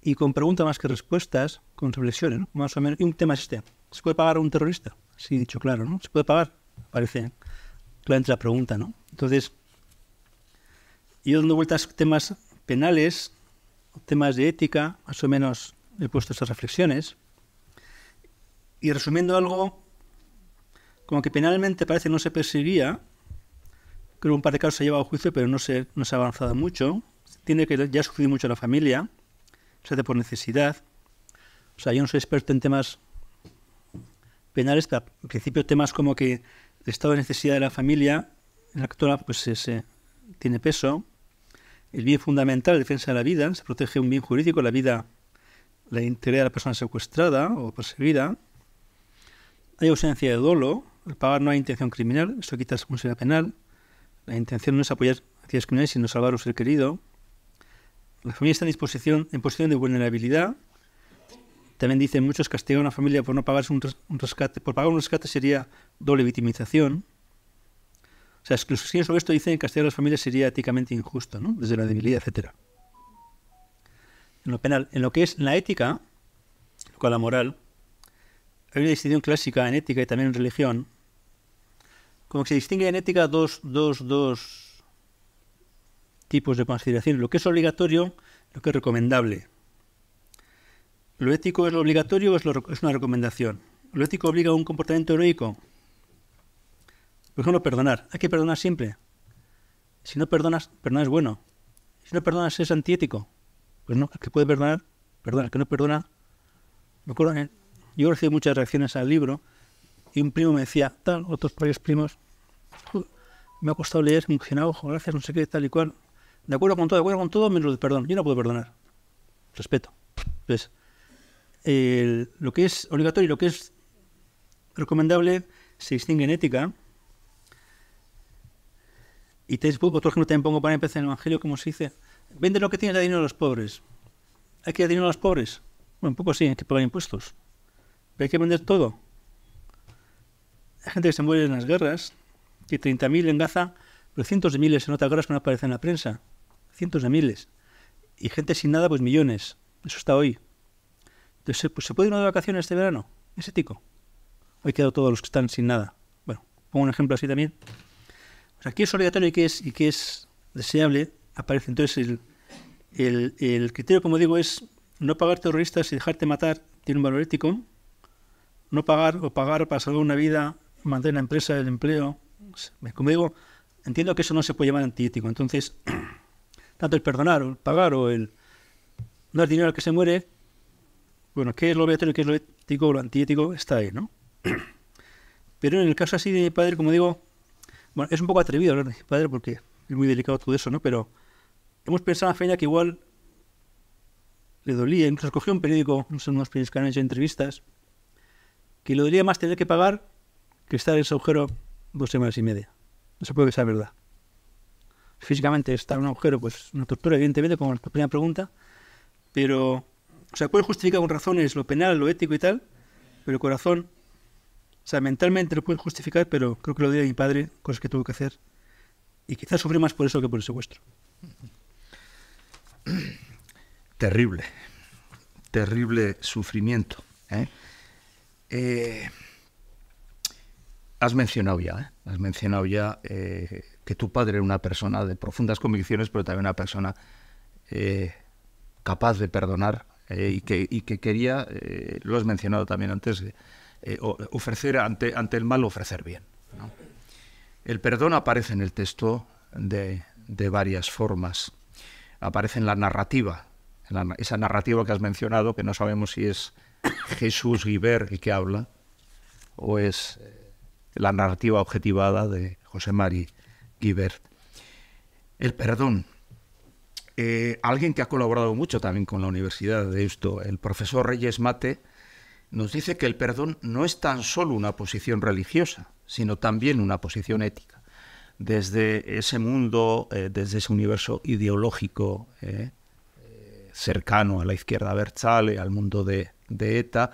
y con preguntas más que respuestas, con reflexiones, más o menos. Y un tema es este. ¿Se puede pagar a un terrorista? Sí, dicho claro, ¿no? ¿Se puede pagar? Parece claramente la pregunta, ¿no? Entonces, y dando vueltas temas penales, temas de ética, más o menos he puesto estas reflexiones. Y resumiendo algo, como que penalmente parece no se perseguía, creo que un par de casos se ha llevado a juicio, pero no se, no se ha avanzado mucho. Tiene que ya sufrir mucho la familia, se hace por necesidad. O sea, yo no soy experto en temas penales, pero al principio temas como que el estado de necesidad de la familia en la actualidad pues tiene peso el bien fundamental, la defensa de la vida, se protege un bien jurídico, la vida, la integridad de la persona secuestrada o perseguida. Hay ausencia de dolo, al pagar no hay intención criminal, esto quita la responsabilidad penal. La intención no es apoyar es criminales, sino salvar a un ser querido. La familia está en, disposición, en posición de vulnerabilidad. También dicen muchos castigar a una familia por no pagar un, rescate. Por pagar un rescate sería doble victimización. O sea, exclusión sobre esto dicen que castigar a las familias sería éticamente injusto, ¿no? Desde la debilidad, etcétera. En lo penal, en lo que es la ética, lo cual la moral, hay una distinción clásica en ética y también en religión. Como que se distingue en ética dos, dos, dos tipos de consideración. Lo que es obligatorio, lo que es recomendable. ¿Lo ético es lo obligatorio o es una recomendación? ¿Lo ético obliga a un comportamiento heroico? Por pues ejemplo, perdonar. Hay que perdonar siempre. Si no perdonas, perdonar es bueno. Si no perdonas, es antiético. Pues no, el que puede perdonar, perdona. El que no perdona, me acuerdo, yo recibí muchas reacciones al libro y un primo me decía, tal, otros varios primos, me ha costado leer, me emocionado, ojo, gracias, no sé qué, tal y cual. De acuerdo con todo, de acuerdo con todo, menos de perdón. Yo no puedo perdonar. Respeto. pues lo que es obligatorio y lo que es recomendable se distingue en ética y te Facebook, pues, otro ejemplo también pongo para empezar en el Evangelio, como se dice, vende lo que tienes, de dinero a los pobres. ¿Hay que dar dinero a los pobres? Bueno, un poco sí, hay que pagar impuestos. Pero hay que vender todo. Hay gente que se muere en las guerras, que 30.000 en Gaza, pero cientos de miles en otras guerras que no aparecen en la prensa. Cientos de miles. Y gente sin nada, pues millones. Eso está hoy. Entonces, pues, ¿se puede ir de vacaciones este verano? Es ético. Hoy quedado todos los que están sin nada. Bueno, pongo un ejemplo así también. O sea, qué es obligatorio y que es, deseable aparece. Entonces, el, criterio, como digo, es no pagar terroristas y dejarte matar, tiene un valor ético. No pagar o pagar para salvar una vida, mantener la empresa, el empleo. Como digo, entiendo que eso no se puede llamar antiético. Entonces, tanto el perdonar, o el pagar o el dar dinero al que se muere, bueno, qué es lo obligatorio, qué es lo ético o lo antiético, está ahí, ¿no? Pero en el caso así de mi padre, como digo, bueno, es un poco atrevido hablar padre porque es muy delicado todo eso, ¿no? Pero hemos pensado en feña que igual le dolía, incluso cogió un periódico, no sé, unos periódicos que han entrevistas, que le dolía más tener que pagar que estar en ese agujero dos semanas y media. No se puede que sea verdad. Físicamente estar en un agujero, pues una tortura, evidentemente, como la primera pregunta, pero, o sea, puede justificar con razones lo penal, lo ético y tal, pero el corazón o sea, mentalmente lo puedes justificar, pero creo que lo dio mi padre, cosas que tuvo que hacer. Y quizás sufrí más por eso que por el secuestro. Terrible, terrible sufrimiento. ¿eh? Eh, has mencionado ya, ¿eh? has mencionado ya que tu padre era una persona de profundas convicciones, pero también una persona capaz de perdonar y que, y, que, quería, lo has mencionado también antes, eh, ofrecer ante, el mal, ofrecer bien. El perdón aparece en el texto de, de varias formas. Aparece en la narrativa, esa narrativa que has mencionado, que no sabemos si es Jesús Guibert el que habla o es eh, la narrativa objetivada de José Mari Guibert. El perdón. Eh, alguien que ha colaborado mucho también con la universidad de esto, el profesor Reyes Mate, nos dice que el perdón no es tan solo una posición religiosa, sino también una posición ética. Desde ese mundo, eh, desde ese universo ideológico eh, eh, cercano a la izquierda Berzale, al mundo de, ETA,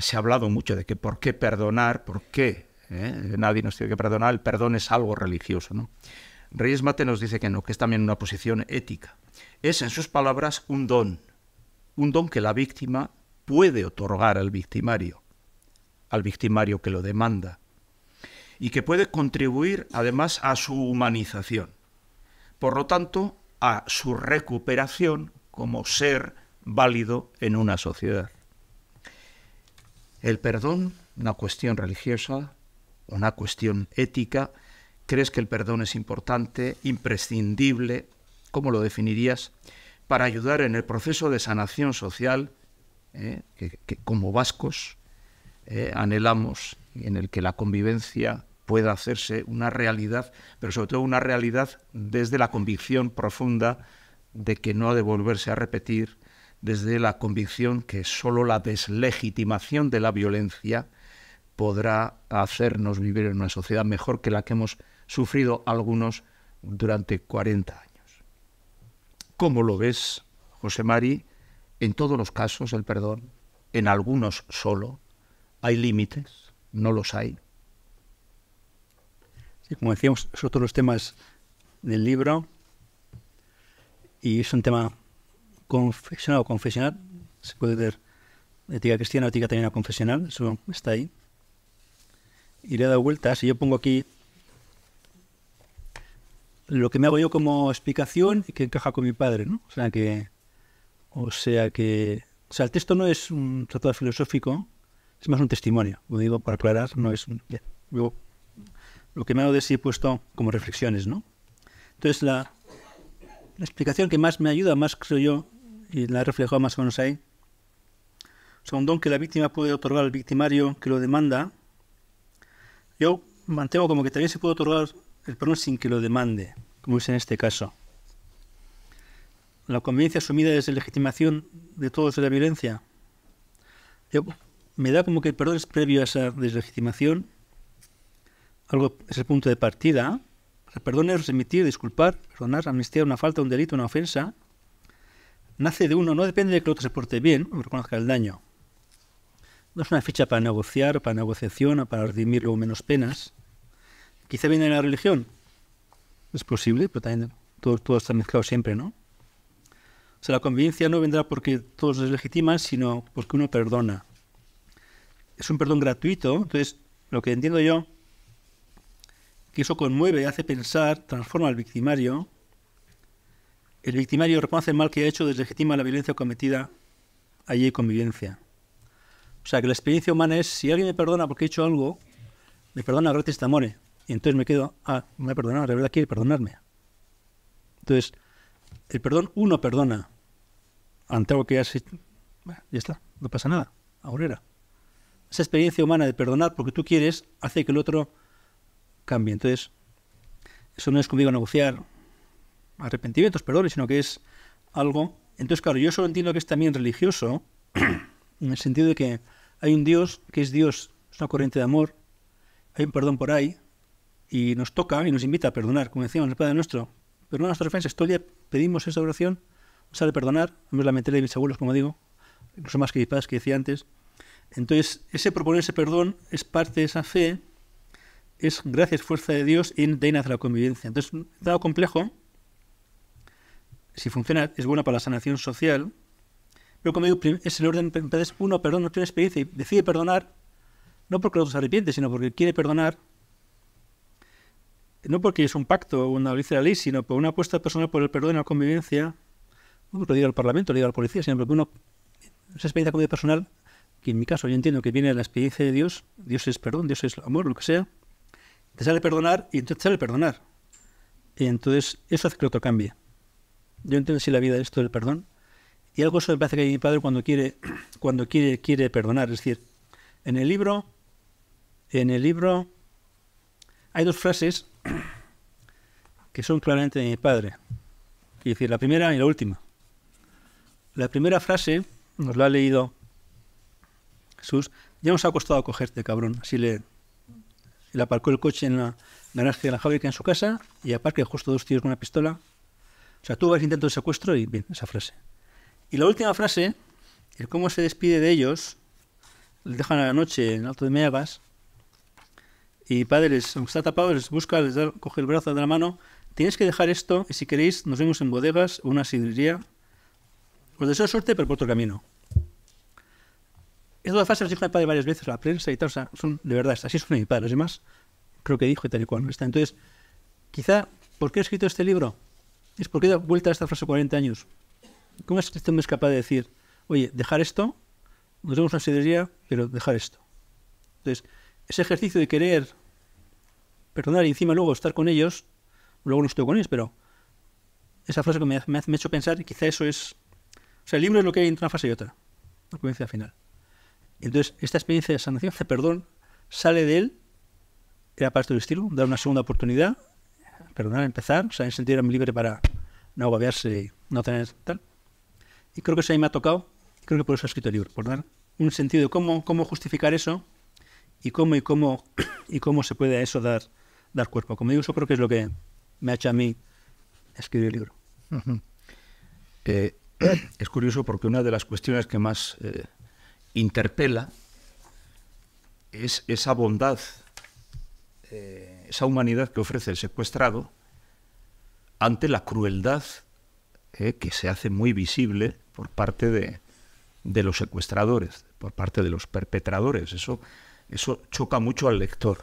se ha hablado mucho de que por qué perdonar, por qué nadie nos tiene que perdonar, el perdón es algo religioso. ¿no? Reyes Mate nos dice que no, que es también una posición ética. Es, en sus palabras, un don, un don que la víctima puede otorgar al victimario, al victimario que lo demanda, y que puede contribuir además a su humanización, por lo tanto, a su recuperación como ser válido en una sociedad. El perdón, una cuestión religiosa, una cuestión ética, ¿crees que el perdón es importante, imprescindible? ¿Cómo lo definirías? Para ayudar en el proceso de sanación social ¿eh? que, como vascos ¿eh? anhelamos, en el que la convivencia pueda hacerse una realidad, pero sobre todo una realidad desde la convicción profunda de que no ha de volverse a repetir, desde la convicción que solo la deslegitimación de la violencia podrá hacernos vivir en una sociedad mejor que la que hemos sufrido algunos durante 40 años. ¿Cómo lo ves, José Mari? En todos los casos el perdón, en algunos solo, hay límites, no los hay. como decíamos, son todos los temas del libro y es un tema confesional o confesional, se puede ver ética cristiana, ética también confesional, eso está ahí. Y le he dado vueltas y yo pongo aquí lo que me hago yo como explicación y que encaja con mi padre, ¿no? O sea que o sea que, o sea, el texto no es un tratado filosófico, es más un testimonio. Lo digo para aclarar, no es un, lo que me hago de sí he puesto como reflexiones, ¿no? Entonces, la, explicación que más me ayuda, más creo yo, y la he reflejado más o menos ahí, o un don que la víctima puede otorgar al victimario que lo demanda, yo mantengo como que también se puede otorgar el perdón sin que lo demande, como es en este caso la conveniencia asumida es legitimación de todos de la violencia. me da como que el perdón es previo a esa deslegitimación. Algo es el punto de partida. El perdón es remitir, disculpar, perdonar, amnistiar una falta, un delito, una ofensa. Nace de uno, no depende de que el otro se porte bien o reconozca el daño. No es una ficha para negociar, para negociación para redimir o menos penas. Quizá viene de la religión. Es posible, pero también todo está mezclado siempre, ¿no? O sea, la convivencia no vendrá porque todos deslegitiman, sino porque uno perdona. Es un perdón gratuito, entonces lo que entiendo yo, que eso conmueve, hace pensar, transforma al victimario. El victimario reconoce el mal que ha hecho, deslegitima la violencia cometida, allí hay convivencia. O sea, que la experiencia humana es, si alguien me perdona porque he hecho algo, me perdona gratis de este amore. Y entonces me quedo, ah, me ha perdonado, la verdad quiere perdonarme. Entonces, el perdón, uno perdona algo que has hecho. ya está, no pasa nada, ahora Esa experiencia humana de perdonar porque tú quieres hace que el otro cambie. Entonces, eso no es conmigo negociar arrepentimientos, perdones, sino que es algo. Entonces, claro, yo solo entiendo que es también religioso, en el sentido de que hay un Dios que es Dios, es una corriente de amor, hay un perdón por ahí, y nos toca y nos invita a perdonar, como decíamos en el Padre Nuestro. Perdona nuestras ofensas, todo pedimos esa oración sabe perdonar, la mentira de mis abuelos, como digo, incluso más que mis padres que decía antes. Entonces, ese ese perdón es parte de esa fe, es gracias, fuerza de Dios, en de la convivencia. Entonces, dado complejo, si funciona, es buena para la sanación social, pero como digo, es el orden, uno uno no tiene experiencia y decide perdonar, no porque los se arrepiente, sino porque quiere perdonar, no porque es un pacto o una ley, sino por una apuesta personal por el perdón y la convivencia, lo digo al Parlamento, lo digo al policía, sino que uno, esa experiencia como personal, que en mi caso yo entiendo que viene de la experiencia de Dios, Dios es perdón, Dios es amor, lo que sea, te sale perdonar y entonces te sale perdonar. Y entonces eso hace que lo otro cambie. Yo entiendo si la vida es esto del perdón. Y algo eso me parece que mi padre cuando quiere, cuando quiere, quiere perdonar. Es decir, en el libro, en el libro hay dos frases que son claramente de mi padre. Es decir, la primera y la última. La primera frase nos la ha leído Jesús. Ya nos ha costado cogerte, cabrón. Así le, le aparcó el coche en la garaje de la fábrica en su casa y aparque justo dos tíos con una pistola. O sea, tuvo vas intento de secuestro y bien, esa frase. Y la última frase, el cómo se despide de ellos, les dejan a la noche en Alto de Meagas y padres, aunque está tapado, les busca, les coge el brazo de la mano. Tienes que dejar esto y si queréis nos vemos en bodegas o una sidrería os pues deseo suerte, pero por otro camino. Es dos frases las dijo mi padre varias veces la prensa y tal, o sea, son de verdad, así son mi padre. Los demás, creo que dijo y tal y cual. Está. Entonces, quizá, ¿por qué he escrito este libro? Es porque he dado vuelta a esta frase 40 años. ¿Cómo es que este hombre es capaz de decir, oye, dejar esto, nos vemos una sidería, pero dejar esto? Entonces, ese ejercicio de querer perdonar y encima luego estar con ellos, luego no estoy con ellos, pero esa frase que me, me ha hecho pensar, quizá eso es o sea, el libro es lo que hay entre una fase y otra, la experiencia final. Entonces, esta experiencia de sanación, de perdón, sale de él, era parte del estilo, dar una segunda oportunidad, perdonar, empezar, o sea, en sentirme libre para no agobiarse y no tener tal. Y creo que eso ahí me ha tocado, creo que por eso he escrito el libro, por dar un sentido de cómo, justificar eso y cómo y cómo y cómo se puede a eso dar, dar cuerpo. Como digo, eso creo que es lo que me ha hecho a mí escribir el libro. Es curioso porque una de las cuestiones que más eh, interpela es esa bondad, eh, esa humanidad que ofrece el secuestrado ante la crueldad eh, que se hace muy visible por parte de, los secuestradores, por parte de los perpetradores. Eso, eso choca mucho al lector.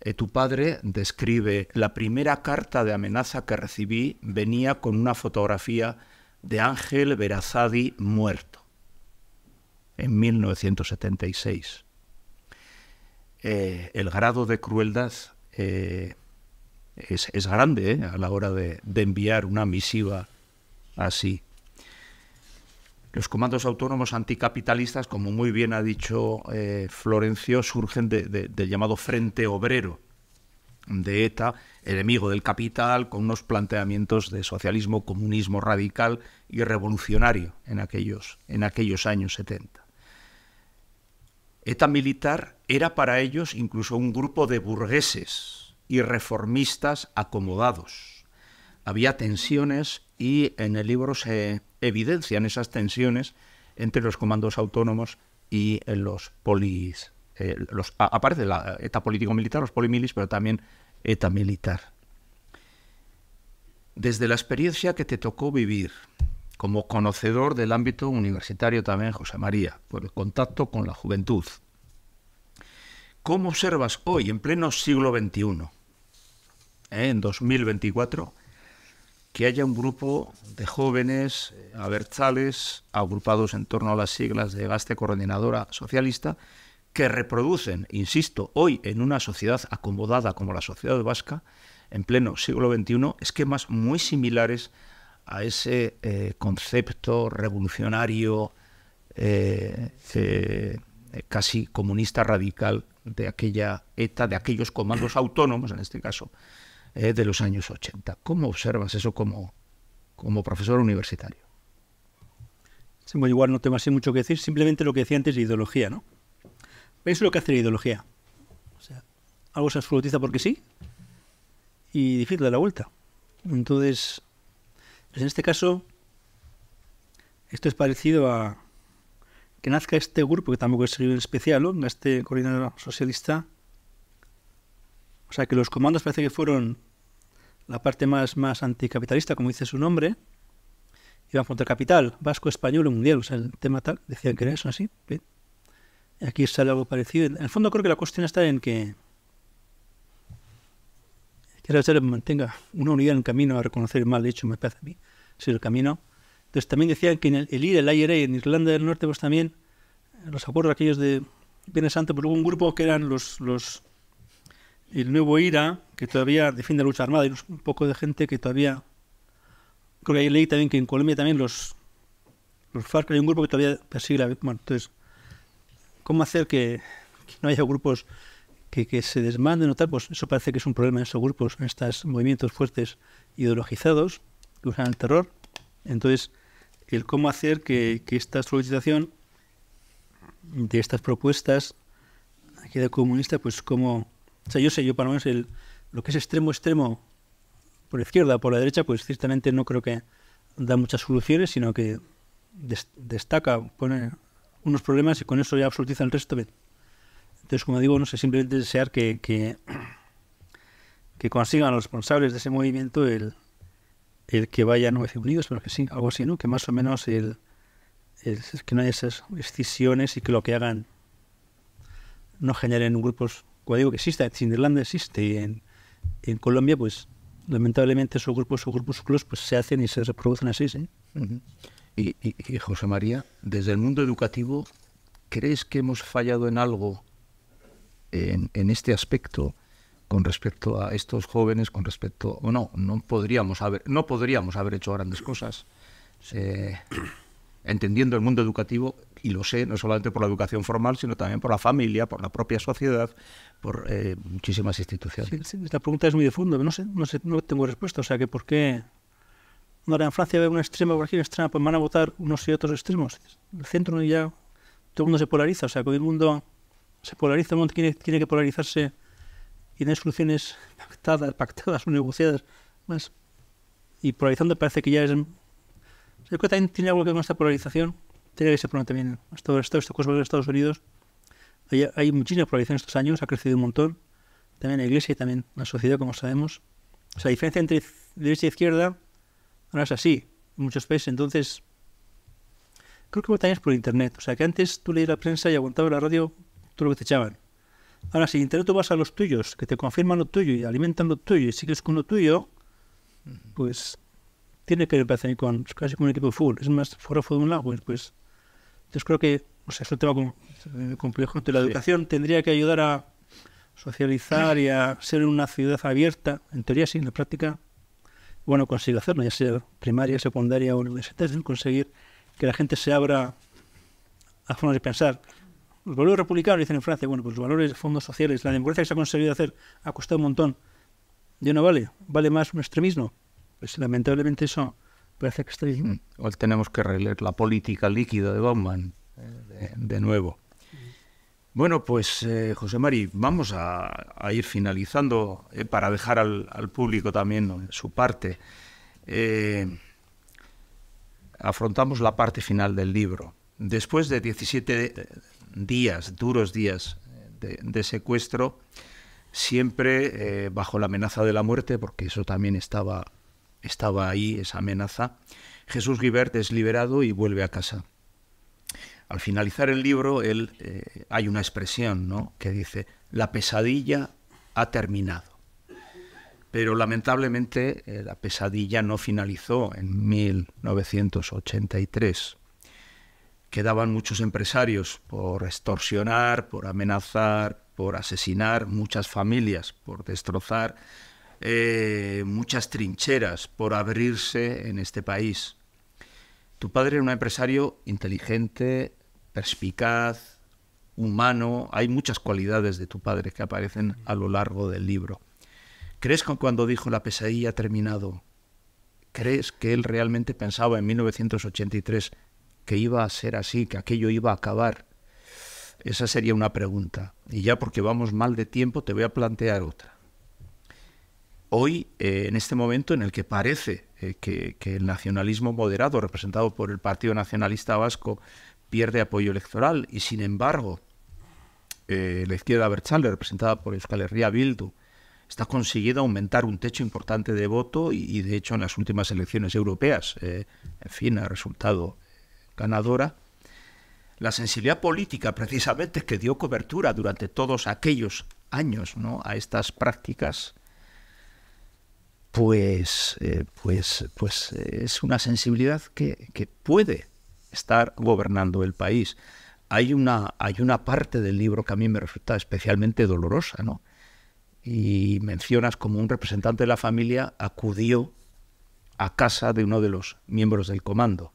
Eh, tu padre describe la primera carta de amenaza que recibí venía con una fotografía de Ángel Berazadi muerto en 1976. Eh, el grado de crueldad eh, es, grande a la hora de enviar una misiva así. Los comandos autónomos anticapitalistas, como muy bien ha dicho eh, Florencio, surgen del llamado Frente Obrero de ETA, enemigo del capital, con unos planteamientos de socialismo, comunismo radical y revolucionario en aquellos, en aquellos años 70. ETA militar era para ellos incluso un grupo de burgueses y reformistas acomodados. Había tensiones y en el libro se evidencian esas tensiones entre los comandos autónomos y eh, los polis. Eh, los, aparece la ETA político-militar, los polimilis, pero también ETA militar. Desde la experiencia que te tocó vivir, como conocedor del ámbito universitario también, José María, por el contacto con la juventud, ¿cómo observas hoy, en pleno siglo XXI, eh, en 2024, que haya un grupo de jóvenes eh, abertzales agrupados en torno a las siglas de Gaste Coordinadora Socialista que reproducen, insisto, hoy en una sociedad acomodada como la sociedad vasca, en pleno siglo XXI, esquemas muy similares a ese eh, concepto revolucionario, eh, casi comunista radical de aquella ETA, de aquellos comandos autónomos, en este caso, de los años 80. ¿Cómo observas eso como, como profesor universitario? igual no tengo así mucho que decir, simplemente lo que decía antes de ideología, ¿no? ¿Veis lo que hace la ideología. O sea, algo se absolutiza porque sí y difícil de la vuelta. Entonces, pues en este caso, esto es parecido a que nazca este grupo, que tampoco es especial, ¿no? este coordinador socialista. O sea, que los comandos parece que fueron la parte más, más anticapitalista, como dice su nombre, iban contra capital, vasco, español, mundial, o sea, el tema tal, decían que era eso así. Aquí sale algo parecido. En el fondo creo que la cuestión está en que que se mantenga una unidad en el camino a reconocer el mal hecho, me parece a mí, si el camino. Entonces también decían que en el, ir el IRA en Irlanda del Norte, pues también los acuerdos aquellos de bienes Santo, pues hubo un grupo que eran los el nuevo IRA, e que todavía defiende la lucha armada, y un poco de gente que todavía. Creo que hay ley también que en Colombia también los. Los FARC hay un grupo que todavía persigue la. Bueno, entonces, ¿cómo hacer que, no haya grupos que, se desmanden o tal? Pues eso parece que es un problema en esos grupos, en estos movimientos fuertes ideologizados que usan el terror. Entonces, el cómo hacer que, que esta solicitación de estas propuestas aquí de comunista, pues cómo o sea, yo sé, yo para lo menos el, lo que es extremo, extremo, por la izquierda, por la derecha, pues ciertamente no creo que da muchas soluciones, sino que destaca, pone unos problemas y con eso ya absolutiza el resto. Entonces, como digo, no sé, simplemente desear que, que, consigan los responsables de ese movimiento el, el que vayan a nueve unidos, pero que sí, algo así, ¿no? Que más o menos el, el, que no haya esas excisiones y que lo que hagan no generen grupos cuando digo, que existe, en Irlanda existe y en, Colombia, pues lamentablemente esos grupos o grupos pues, se hacen y se reproducen así. ¿sí? y, José María, desde el mundo educativo, ¿crees que hemos fallado en algo en, este aspecto? con respecto a estos jóvenes, con respecto, o no, no podríamos haber, no podríamos haber hecho grandes cosas. Eh, entendiendo el mundo educativo y lo sé no solamente por la educación formal, sino también por la familia, por la propia sociedad, por eh, muchísimas instituciones. esta pregunta es muy de fondo, no sé, no sé, no tengo respuesta, o sea que por qué ahora en Francia ve un extremo, por aquí un extremo, pues van a votar unos y otros extremos. El centro no ya todo el mundo se polariza, o sea, todo el mundo se polariza, el mundo tiene, que polarizarse y tener soluciones pactadas, pactadas o negociadas. Más. Y polarizando parece que ya es... Creo que también tiene algo que ver con esta polarización, tiene que ser también. Esto, esto, cosa en Estados Unidos. Hay, hay muchísima polarización estos años, ha crecido un montón. También la iglesia y también la sociedad, como sabemos. O sea, la diferencia entre derecha y e izquierda ahora es así en muchos países. Entonces, creo que también es por internet. O sea, que antes tú leías la prensa y aguantabas la radio todo lo que te echaban. Ahora, si en internet tú vas a los tuyos, que te confirman lo tuyo y alimentan lo tuyo y sigues con lo tuyo, pues tiene que ver con casi como un equipo full, Es más, fuera de un lago, pues entonces creo que o sea, es un tema complejo. La educación tendría que ayudar a socializar y a ser una ciudad abierta. En teoría sí, en la práctica, bueno, consigo hacerlo, ya sea primaria, secundaria o universitaria, conseguir que la gente se abra a formas de pensar. Los valores republicanos, dicen en Francia, bueno, pues los valores de fondos sociales, la democracia que se ha conseguido hacer ha costado un montón. Ya no vale, vale más un extremismo. Pues lamentablemente eso Parece mm. Hoy tenemos que releer la política líquida de Bauman eh, eh, de, nuevo. Bueno, pues eh, José Mari, vamos a, ir finalizando para dejar al, público también su parte. afrontamos la parte final del libro. Después de 17 días, duros días de secuestro, siempre bajo la amenaza de la muerte, porque eso también estaba estaba ahí esa amenaza, Jesús Guibert es liberado y vuelve a casa. Al finalizar el libro, él, eh, hay una expresión ¿no? que dice, la pesadilla ha terminado. Pero lamentablemente eh, la pesadilla no finalizó en 1983. Quedaban muchos empresarios por extorsionar, por amenazar, por asesinar, muchas familias por destrozar, eh, muchas trincheras por abrirse en este país. Tu padre era un empresario inteligente, perspicaz, humano. Hay muchas cualidades de tu padre que aparecen a lo largo del libro. ¿Crees que cuando dijo la pesadilla ha terminado, crees que él realmente pensaba en 1983 que iba a ser así, que aquello iba a acabar? Esa sería una pregunta. Y ya porque vamos mal de tiempo, te voy a plantear otra hoy, eh, en este momento en el que parece eh, que, el nacionalismo moderado representado por el Partido Nacionalista Vasco pierde apoyo electoral y sin embargo eh, la izquierda Berchale representada por Euskal Herria Bildu está consiguiendo aumentar un techo importante de voto y, de hecho en las últimas elecciones europeas, en fin, ha resultado ganadora. La sensibilidad política precisamente que dio cobertura durante todos aquellos años a estas prácticas pues, eh, pues, pues, pues es una sensibilidad que, puede estar gobernando el país. Hay una, hay una parte del libro que a mí me resulta especialmente dolorosa, ¿no? Y mencionas como un representante de la familia acudió a casa de uno de los miembros del comando,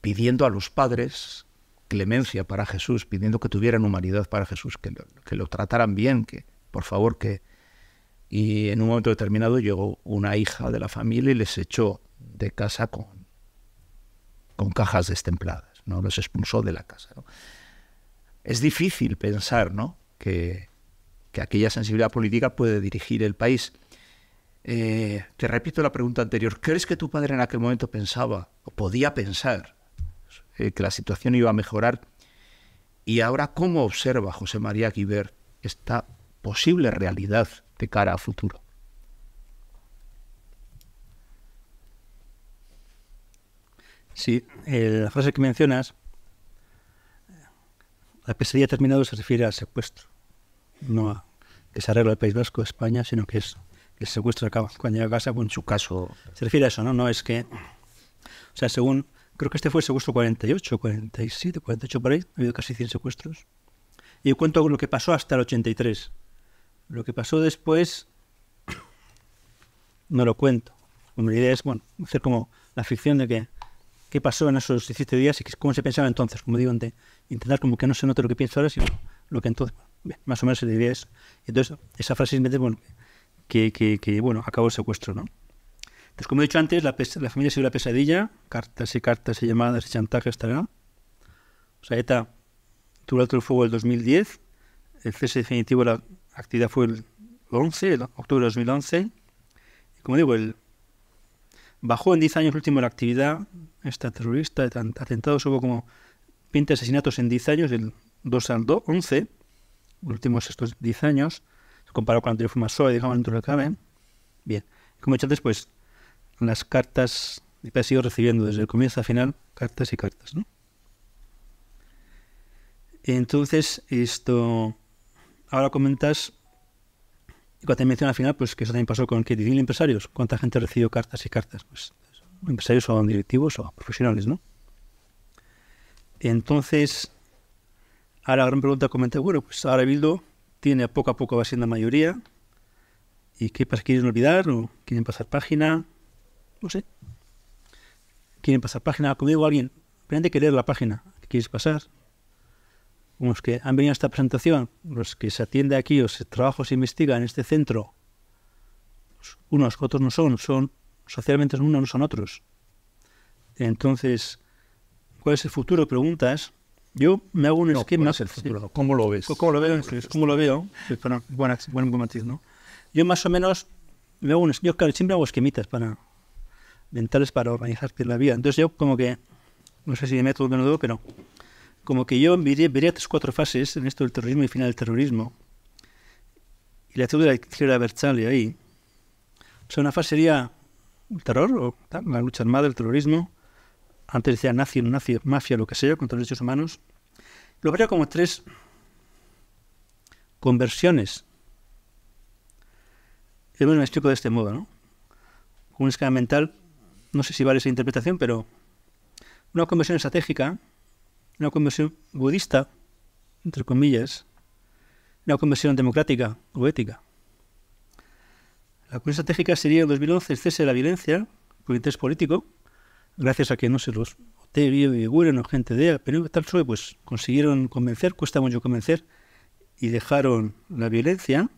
pidiendo a los padres clemencia para Jesús, pidiendo que tuvieran humanidad para Jesús, que que lo trataran bien, que por favor que, y en un momento determinado llegó una hija de la familia y les echó de casa con, con cajas destempladas, ¿no? Los expulsó de la casa. Es difícil pensar ¿no? que, aquella sensibilidad política puede dirigir el país. Eh, te repito la pregunta anterior. ¿Crees que tu padre en aquel momento pensaba o podía pensar eh, que la situación iba a mejorar? Y ahora, ¿cómo observa José María Guibert esta posible realidad de cara a futuro. Sí, la frase que mencionas, la pesadilla terminado se refiere al secuestro, no a que se arregla el País Vasco, España, sino que es el secuestro acaba cuando llega a casa, en su caso. Se refiere a eso, ¿no? No es que. O sea, según. Creo que este fue el secuestro 48, 47, 48 por ahí, ha habido casi 100 secuestros. Y cuento lo que pasó hasta el 83. Lo que pasó después no lo cuento. mi idea es, bueno, hacer como la ficción de que qué pasó en esos 17 días y cómo se pensaba entonces, como digo, intentar como que no se note lo que pienso ahora, sino lo que entonces, más o menos la idea es. Entonces, esa frase es bueno, que, bueno, acabó el secuestro, ¿no? Entonces, como he dicho antes, la, familia se dio la pesadilla, cartas y cartas y llamadas y chantajes, O sea, ETA tuvo el alto el fuego del 2010, el cese definitivo era actividad fue el 11, de octubre de 2011. Y como digo, bajó en 10 años el último la actividad esta terrorista, de atentados, hubo como 20 asesinatos en 10 años, del 2 al 11, los últimos estos 10 años, comparado con la anterior forma Sola, digamos, dentro de cabe. Bien, como he dicho antes, pues las cartas, he sido recibiendo desde el comienzo al final, cartas y cartas, Entonces, esto ahora comentas, cuando te mencionas al final, pues que eso también pasó con que 10.000 empresarios. ¿Cuánta gente recibió cartas y cartas? Pues empresarios o directivos o profesionales, ¿no? Entonces, ahora gran pregunta comenté, bueno, pues ahora Bildo tiene poco a poco va siendo mayoría. ¿Y qué pasa? ¿Quieren olvidar o quieren pasar página? No sé. ¿Quieren pasar página? conmigo o alguien, Prende querer la página ¿Qué quieres pasar, los que han venido a esta presentación, los que se atiende aquí o se trabaja o se investiga en este centro, pues unos que otros no son, son socialmente unos no son otros. Entonces, ¿cuál es el futuro? Preguntas. Yo me hago un esquema. Es el futuro? ¿Cómo lo ves? ¿Cómo lo veo? ¿Cómo lo veo? Bueno, buen, buen matiz, ¿no? Yo más o menos me hago un, yo claro, siempre hago esquemitas para mentales para organizarte la vida. Entonces yo como que no sé si me meto o no, pero como que yo vería, vería tres cuatro fases en esto del terrorismo y final del terrorismo. Y la actitud de la izquierda Berchale ahí. O sea, una fase sería el terror, o la lucha armada, el terrorismo. Antes decía nazi, no nazi, mafia, lo que sea, contra los derechos humanos. Lo vería como tres conversiones. Yo me de este modo, ¿no? un esquema mental, no sé si vale esa interpretación, pero una conversión estratégica una conversión budista, entre comillas, una conversión democrática o ética. La cuestión estratégica sería en 2011 el cese de la violencia por interés político, gracias a que, no se los Otegui y Guren o gente de pero tal pues consiguieron convencer, cuesta mucho convencer, y dejaron la violencia.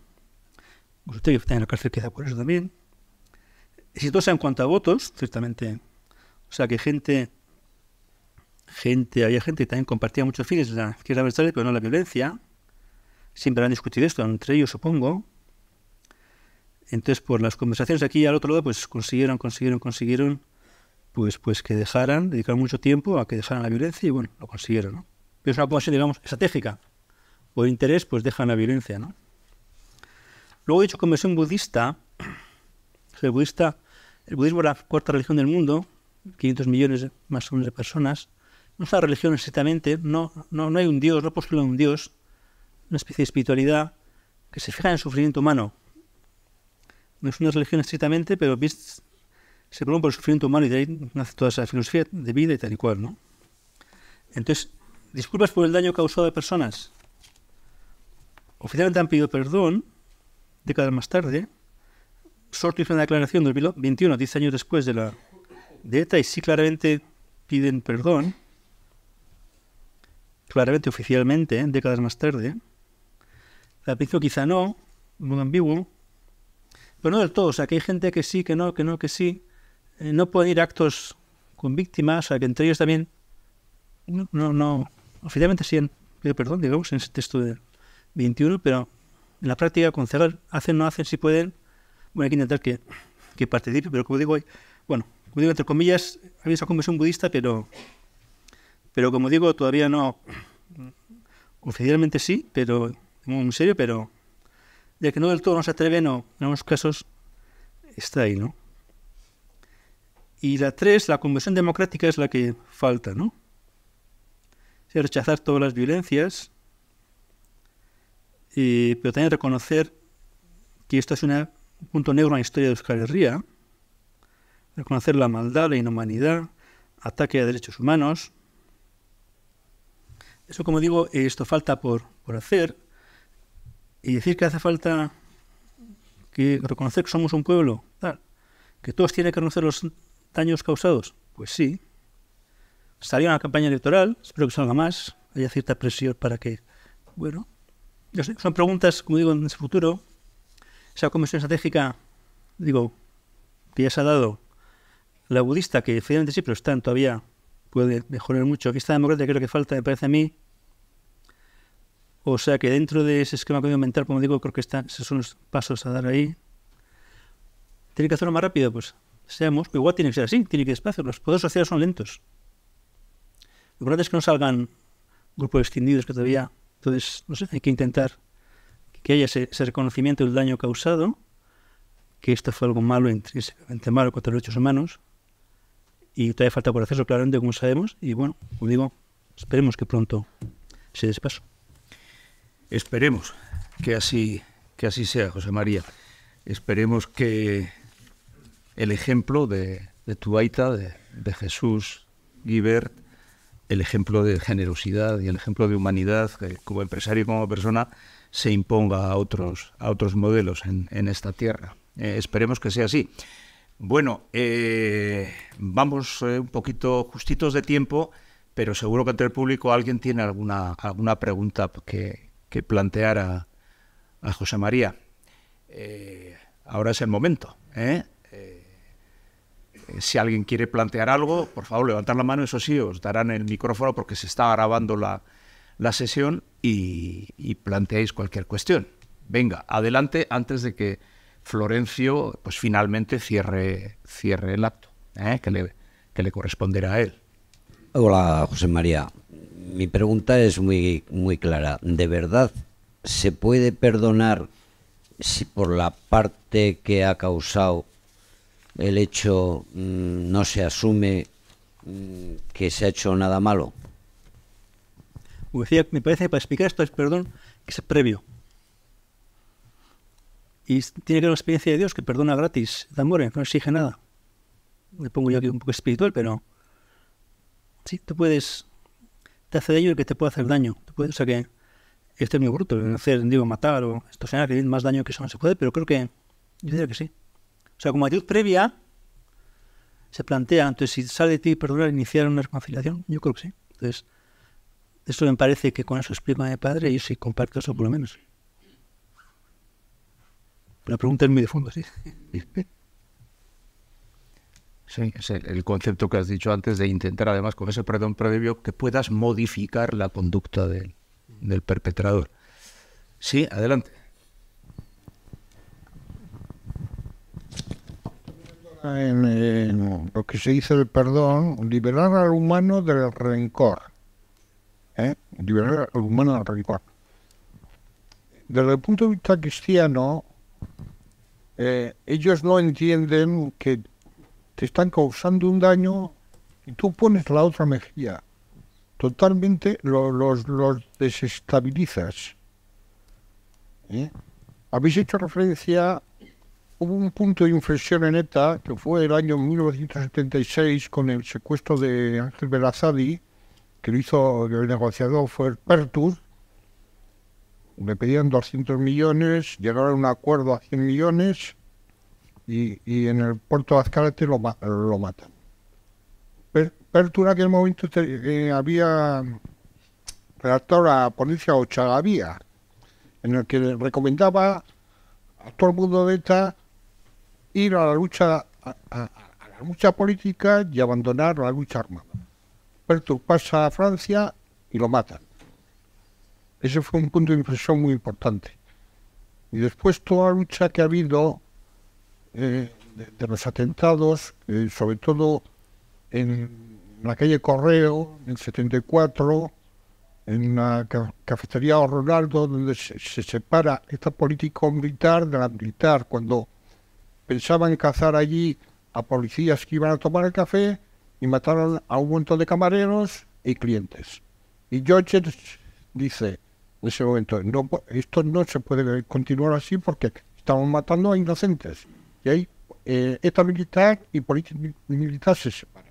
Los Otegui está en la cárcel queda por eso también. Exitosa en cuanto a votos, ciertamente. O sea, que gente gente, había gente que también compartía muchos fines de la izquierda pero no la violencia. Siempre han discutido esto entre ellos, supongo. Entonces, por las conversaciones de aquí y al otro lado, pues consiguieron, consiguieron, consiguieron, pues, pues que dejaran, dedicaron mucho tiempo a que dejaran la violencia y bueno, lo consiguieron, ¿no? Pero es una posición, digamos, estratégica. Por interés, pues dejan la violencia, ¿no? Luego he hecho conversión budista. El budista, el budismo es la cuarta religión del mundo, 500 millones más o menos de personas no es una religión estrictamente, no, no, hay un Dios, no posible un Dios, una especie de espiritualidad que se fija en el sufrimiento humano. No es una religión estrictamente, pero se preocupa por el sufrimiento humano y de ahí nace toda esa filosofía de vida y tal y cual, ¿no? Entonces, disculpas por el daño causado a personas. Oficialmente han pedido perdón, décadas más tarde. Sorto hizo una declaración del 21, 10 años después de la de ETA, y sí claramente piden perdón claramente oficialmente, ¿eh? décadas más tarde. ¿eh? La principio quizá no, muy ambiguo, pero no del todo. O sea, que hay gente que sí, que no, que no, que sí. Eh, no pueden ir actos con víctimas, o sea, que entre ellos también. No, no, Oficialmente sí, perdón, digamos, en ese texto del 21, pero en la práctica, con cerrar, hacen, no hacen, si pueden. Bueno, hay que intentar que, que participe, pero como digo, bueno, como digo, entre comillas, había esa un budista, pero pero como digo, todavía no. Oficialmente sí, pero en serio, pero ya que no del todo no se atreve, no, en algunos casos está ahí, ¿no? Y la tres, la conversión democrática es la que falta, ¿no? rechazar todas las violencias, pero también reconocer que esto es un punto negro en la historia de Euskal Herria, reconocer la maldad, la inhumanidad, ataque a derechos humanos, eso, como digo, esto falta por, hacer. Y decir que hace falta que reconocer que somos un pueblo, tal, que todos tienen que reconocer los daños causados. Pues sí. Salió una campaña electoral, espero que salga más, haya cierta presión para que, bueno, son preguntas, como digo, en ese futuro. Esa comisión estratégica, digo, que ya se ha dado, la budista, que finalmente sí, pero están todavía, puede mejorar mucho. Aquí está democracia, creo que falta, me parece a mí, o sea que dentro de ese esquema que mental, como digo, creo que están, esos son los pasos a dar ahí. ¿Tiene que hacerlo más rápido? Pues seamos, pero igual tiene que ser así, tiene que ir despacio. Los poderes sociales son lentos. Lo importante es que no salgan grupos extendidos que todavía. Entonces, no sé, hay que intentar que haya ese, reconocimiento del daño causado, que esto fue algo malo, intrínsecamente malo contra los derechos humanos, y todavía falta por hacerlo claramente, como sabemos, y bueno, como digo, esperemos que pronto se despaso. Esperemos que así, que así sea, José María. Esperemos que el ejemplo de, de tu de, Jesús Guibert, el ejemplo de generosidad y el ejemplo de humanidad como empresario y como persona se imponga a otros, a otros modelos en, en esta tierra. Eh, esperemos que sea así. Bueno, eh, vamos eh, un poquito justitos de tiempo, pero seguro que ante el público alguien tiene alguna, alguna pregunta que, que plantear a, José María. Eh, ahora es el momento. ¿eh? Eh, si alguien quiere plantear algo, por favor, levantar la mano, eso sí, os darán el micrófono porque se está grabando la, sesión y, planteáis cualquier cuestión. Venga, adelante antes de que Florencio pues finalmente cierre, cierre el acto, que, le, que le corresponderá a él. Hola, José María mi pregunta es muy, muy clara. ¿De verdad se puede perdonar si por la parte que ha causado el hecho mm, no se asume mm, que se ha hecho nada malo? me parece que para explicar esto es perdón que es previo. Y tiene que ver la experiencia de Dios que perdona gratis, de amor, no exige nada. Me pongo yo aquí un poco espiritual, pero sí, tú puedes te hace daño y que te puede hacer daño. puede, o sea que este es muy bruto, hacer, digo, matar o esto que tienen más daño que eso no se puede, pero creo que yo diría que sí. O sea, como actitud previa se plantea, entonces si sale de ti perdonar, iniciar una reconciliación, yo creo que sí. Entonces, eso me parece que con eso explica mi padre y yo sí comparto eso por lo menos. La pregunta es muy de fondo, sí. Sí, es el, concepto que has dicho antes de intentar, además, con ese perdón previo, que puedas modificar la conducta del perpetrador. Sí, adelante. En, lo que se dice el perdón, liberar al humano del rencor. ¿eh? Liberar al humano del rencor. Desde el punto de vista cristiano, eh, ellos no entienden que te están causando un daño y tú pones la otra mejilla. Totalmente los, desestabilizas. ¿Eh? Habéis hecho referencia, hubo un punto de inflexión en ETA, que fue el año 1976 con el secuestro de Ángel Berazadi, que lo hizo el negociador fue el Pertur, Le pedían 200 millones, llegaron a un acuerdo a 100 millones y, en el puerto de Azcárate lo, matan. ...Pertur en aquel momento eh, había redactado la ponencia ochagavía en el que recomendaba a todo el mundo de esta ir a la lucha a, la lucha política y abandonar la lucha armada. Pertur pasa a Francia y lo matan. Ese fue un punto de impresión muy importante. Y después toda la lucha que ha habido eh, de, los atentados, eh, sobre todo en la calle Correo, en el 74, en la cafetería cafetería Ronaldo, donde se, separa esta política militar de la militar. Cuando pensaban cazar allí a policías que iban a tomar el café y mataron a un montón de camareros y clientes. Y George dice en ese momento, no, esto no se puede continuar así porque estamos matando a inocentes. Y ahí eh, militar y política militar se separan.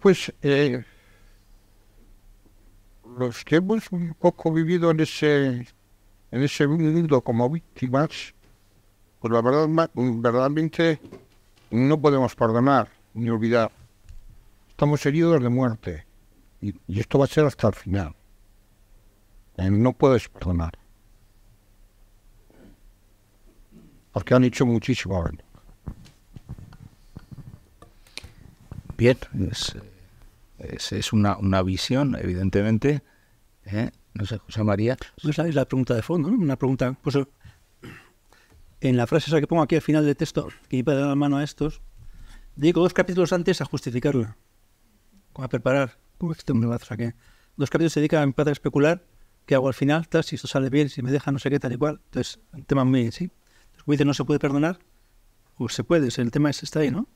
Pues, los que hemos un poco vivido en ese, en ese mundo como víctimas, pues la verdad, verdaderamente no podemos perdonar ni olvidar. Estamos heridos de muerte y, esto va a ser hasta el final. Eh, no puedes perdonar. porque han hecho muchísimo Bien, es, una, visión, evidentemente. ¿eh? No sé, José María. ¿No es la pregunta de fondo, ¿no? Una pregunta. Pues, eh, en la frase esa que pongo aquí al final del texto, que iba a dar la mano a estos, digo dos capítulos antes a justificarla, a preparar. que este me va a aquí? Dos capítulos se dedican a, a especular qué hago al final, tal, si esto sale bien, si me deja no sé qué, tal y cual. Entonces, el tema muy, sí, dice ¿no se puede perdonar? o se puede, el tema es, está ahí, ¿no?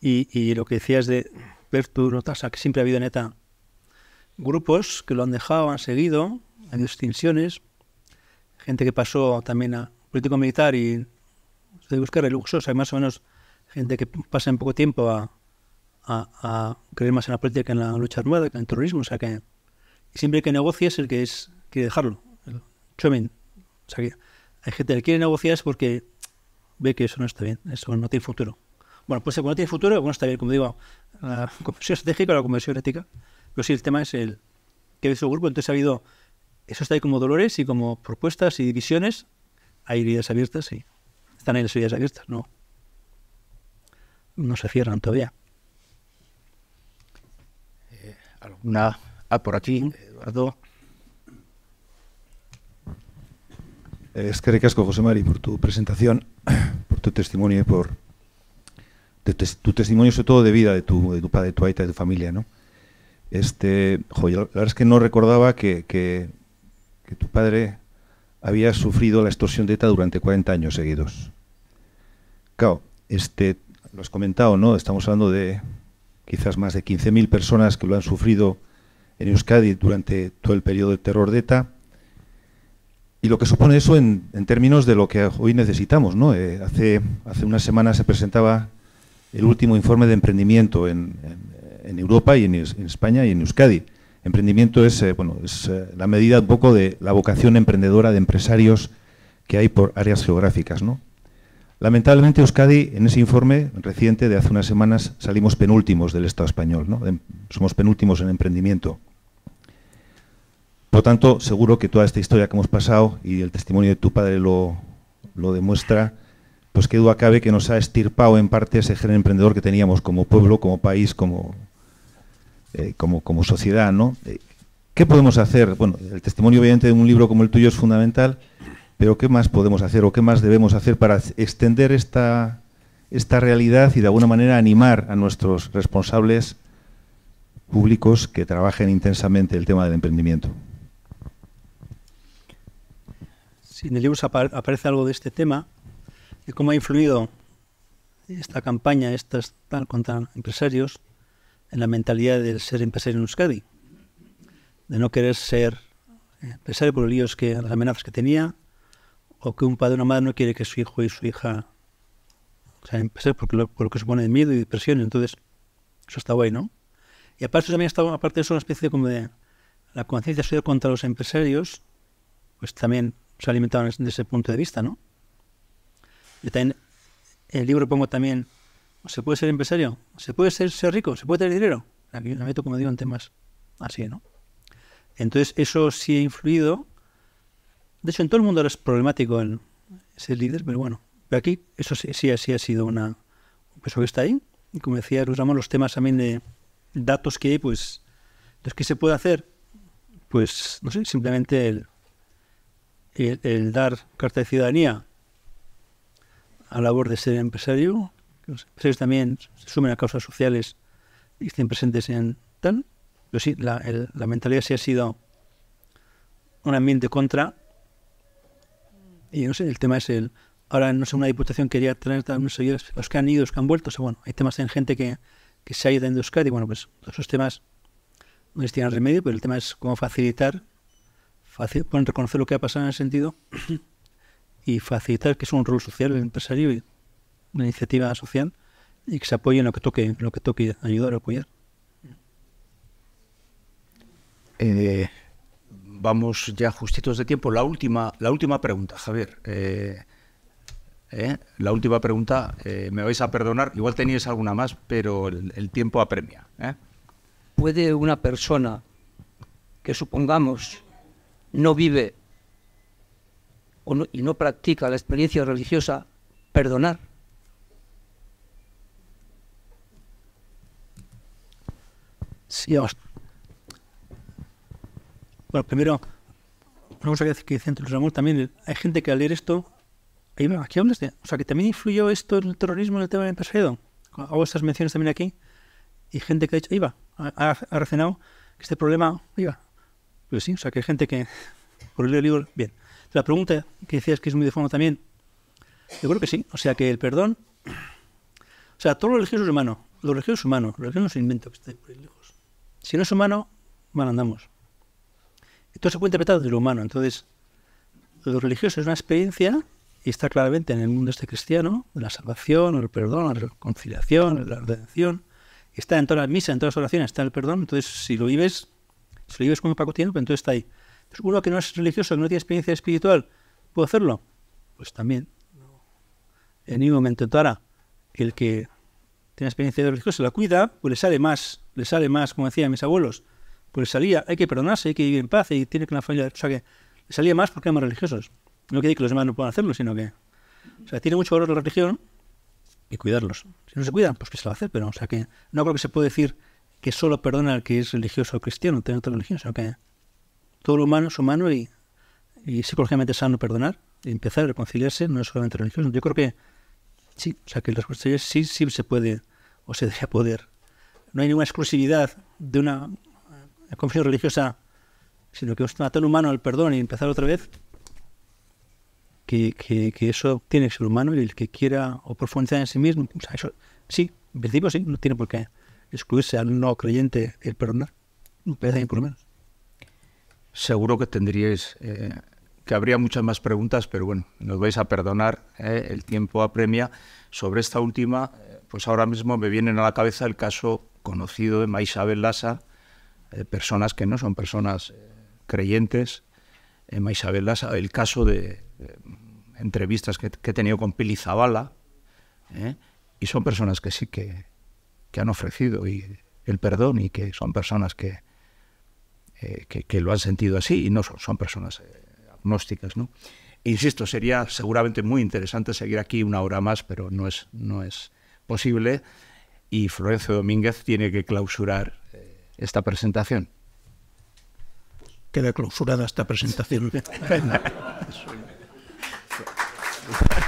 Y, lo que decías de Bertu Rotasa, que siempre ha habido en ETA grupos que lo han dejado, han seguido, hay habido extinciones, gente que pasó también a político militar y de buscar el hay más o menos gente que pasa en poco tiempo a, creer más en la política que en la lucha armada, en el terrorismo, o sea que siempre que negocies el que es quiere dejarlo, el chomen, o sea hay gente que quiere negociar es porque ve que eso no está bien, eso no tiene futuro. Bueno, pues si no tiene futuro, bueno, está bien, como digo, la conversión estratégica o la conversión ética. Pero sí, el tema es el que es su grupo, entonces ha habido, eso está ahí como dolores y como propuestas y divisiones, hay heridas abiertas sí. están ahí las heridas abiertas, no, no se cierran todavía. Eh, ¿Alguna? Ah, por aquí, mm. Eduardo. Eh, es que recasco, José Mari, por tu presentación, por tu testimonio y por tu testimonio sobre todo de vida de tu, padre, de tu aita, de tu familia, ¿no? Este, la verdad es que no recordaba que, tu padre había sufrido la extorsión de ETA durante 40 años seguidos. Claro, este, lo has comentado, ¿no? Estamos hablando de quizás más de 15.000 personas que lo han sufrido en Euskadi durante todo el periodo de terror de ETA y lo que supone eso en, términos de lo que hoy necesitamos. ¿no? Eh, hace, unas semanas se presentaba el último informe de emprendimiento en, Europa y en, España y en Euskadi. Emprendimiento es, eh, bueno, es eh, la medida poco de la vocación emprendedora de empresarios que hay por áreas geográficas. Lamentablemente Euskadi, en ese informe reciente de hace unas semanas, salimos penúltimos del Estado español. ¿no? Em, somos penúltimos en emprendimiento. Por lo tanto, seguro que toda esta historia que hemos pasado y el testimonio de tu padre lo, demuestra, pues qué duda cabe que nos ha estirpado en parte ese género emprendedor que teníamos como pueblo, como país, como, eh, sociedad. Eh, ¿Qué podemos hacer? Bueno, el testimonio obviamente de un libro como el tuyo es fundamental, pero ¿qué más podemos hacer o qué más debemos hacer para extender esta realidad y de alguna manera animar a nuestros responsables públicos que trabajen intensamente el tema del emprendimiento? si en el libro aparece algo de este tema, de cómo ha influido esta campaña, estas contra empresarios, en la mentalidad del ser empresario en Euskadi, de no querer ser empresario por los líos que, las amenazas que tenía, o que un padre o una madre no quiere que su hijo y su hija sean sea, empresario por lo, que supone miedo y depresión, entonces eso está guay, ¿no? Y aparte también está, aparte de eso, una especie de como de la conciencia social contra los empresarios, pues también se alimentaban desde ese punto de vista, ¿no? en el libro pongo también, ¿se puede ser empresario? ¿Se puede ser, rico? ¿Se puede tener dinero? Aquí me meto, como digo, en temas así, ¿no? Entonces, eso sí ha influido. De hecho, en todo el mundo es problemático ser líder, pero bueno. Pero aquí, eso sí, sí, ha sido una... peso que está ahí. Y como decía usamos los temas también de datos que hay, pues... ¿qué se puede hacer, pues, no sé, simplemente el el, dar carta de ciudadanía a la labor de ser empresario, que los empresarios también se sumen a causas sociales y estén presentes en tal. Pero sí, la, mentalidad sí ha sido un ambiente contra. Y no sé, el tema es el. Ahora, no sé, una diputación quería traer también los que han ido, los que han vuelto. O sea, bueno, hay temas en gente que, se ha ido buscar. Y Bueno, pues esos temas no les tienen remedio, pero el tema es cómo facilitar pueden reconocer lo que ha pasado en el sentido y facilitar que es un rol social el empresario y una iniciativa social y que se apoye en lo que toque, lo que toque ayudar o apoyar. Eh, vamos ya justitos de tiempo. La última, la última pregunta, Javier. Eh, eh, la última pregunta, me vais a perdonar, igual tenéis alguna más, pero el tiempo apremia. ¿Puede una persona que supongamos no vive y no practica la experiencia religiosa, perdonar. Sí, vamos. Bueno, primero, a decir que dice Centro Ramón también, hay gente que al leer esto, aquí hablas o sea, que también influyó esto en el terrorismo en el tema del empresariado. Hago estas menciones también aquí, y gente que ha dicho, iba, ha, ha que este problema, iba, pues sí, o sea, que hay gente que, por el libro, bien. La pregunta que decías que es muy de fondo también, yo creo que sí. O sea, que el perdón, o sea, todo lo religioso es humano, lo religioso es humano, lo religioso no se invento que por lejos. Si no es humano, mal andamos. Entonces se puede interpretar de lo humano. Entonces, lo religioso es una experiencia y está claramente en el mundo este cristiano, de la salvación, el perdón, la reconciliación, la redención. Está en todas las misas, en todas las oraciones, está el perdón. Entonces, si lo vives, si lo lleves con un cotidiano, pues entonces está ahí. uno que no es religioso, que no tiene experiencia espiritual, ¿puede hacerlo? Pues también. En ningún momento Ahora, El que tiene experiencia religiosa, la cuida, pues le sale más, le sale más, como decían mis abuelos, pues salía, hay que perdonarse, hay que vivir en paz, y tiene que la familia, o sea que le salía más porque éramos religiosos. No quiere decir que los demás no puedan hacerlo, sino que, o sea, tiene mucho valor la religión y cuidarlos. Si no se cuidan, pues que se lo va a hacer, pero, o sea que no creo que se pueda decir que solo perdona al que es religioso o cristiano, tiene otra religión, sino que todo lo humano es humano y, psicológicamente sano perdonar, y empezar a reconciliarse, no es solamente religioso. Yo creo que sí, o sea que los es sí, sí se puede o se debe poder. No hay ninguna exclusividad de una confesión religiosa, sino que es tan humano el perdón y empezar otra vez, que, que, que, eso tiene que ser humano y el que quiera o profundizar en sí mismo, o sea, eso sí, en principio sí, no tiene por qué excluirse al no creyente el perdonar. Un pedazo por lo menos. Seguro que tendríais, eh, que habría muchas más preguntas, pero bueno, nos vais a perdonar, eh, el tiempo apremia. Sobre esta última, eh, pues ahora mismo me vienen a la cabeza el caso conocido de Maisabel Lassa, eh, personas que no son personas creyentes. Maisabel Lassa, el caso de, entrevistas que, que, he tenido con Pili Zavala, y son personas que sí que que han ofrecido y el perdón y que son personas que, eh, que, lo han sentido así y no son, son personas eh, agnósticas. ¿no? insisto, sería seguramente muy interesante seguir aquí una hora más, pero no es, no es posible y Florencio Domínguez tiene que clausurar eh, esta presentación. Queda clausurada esta presentación.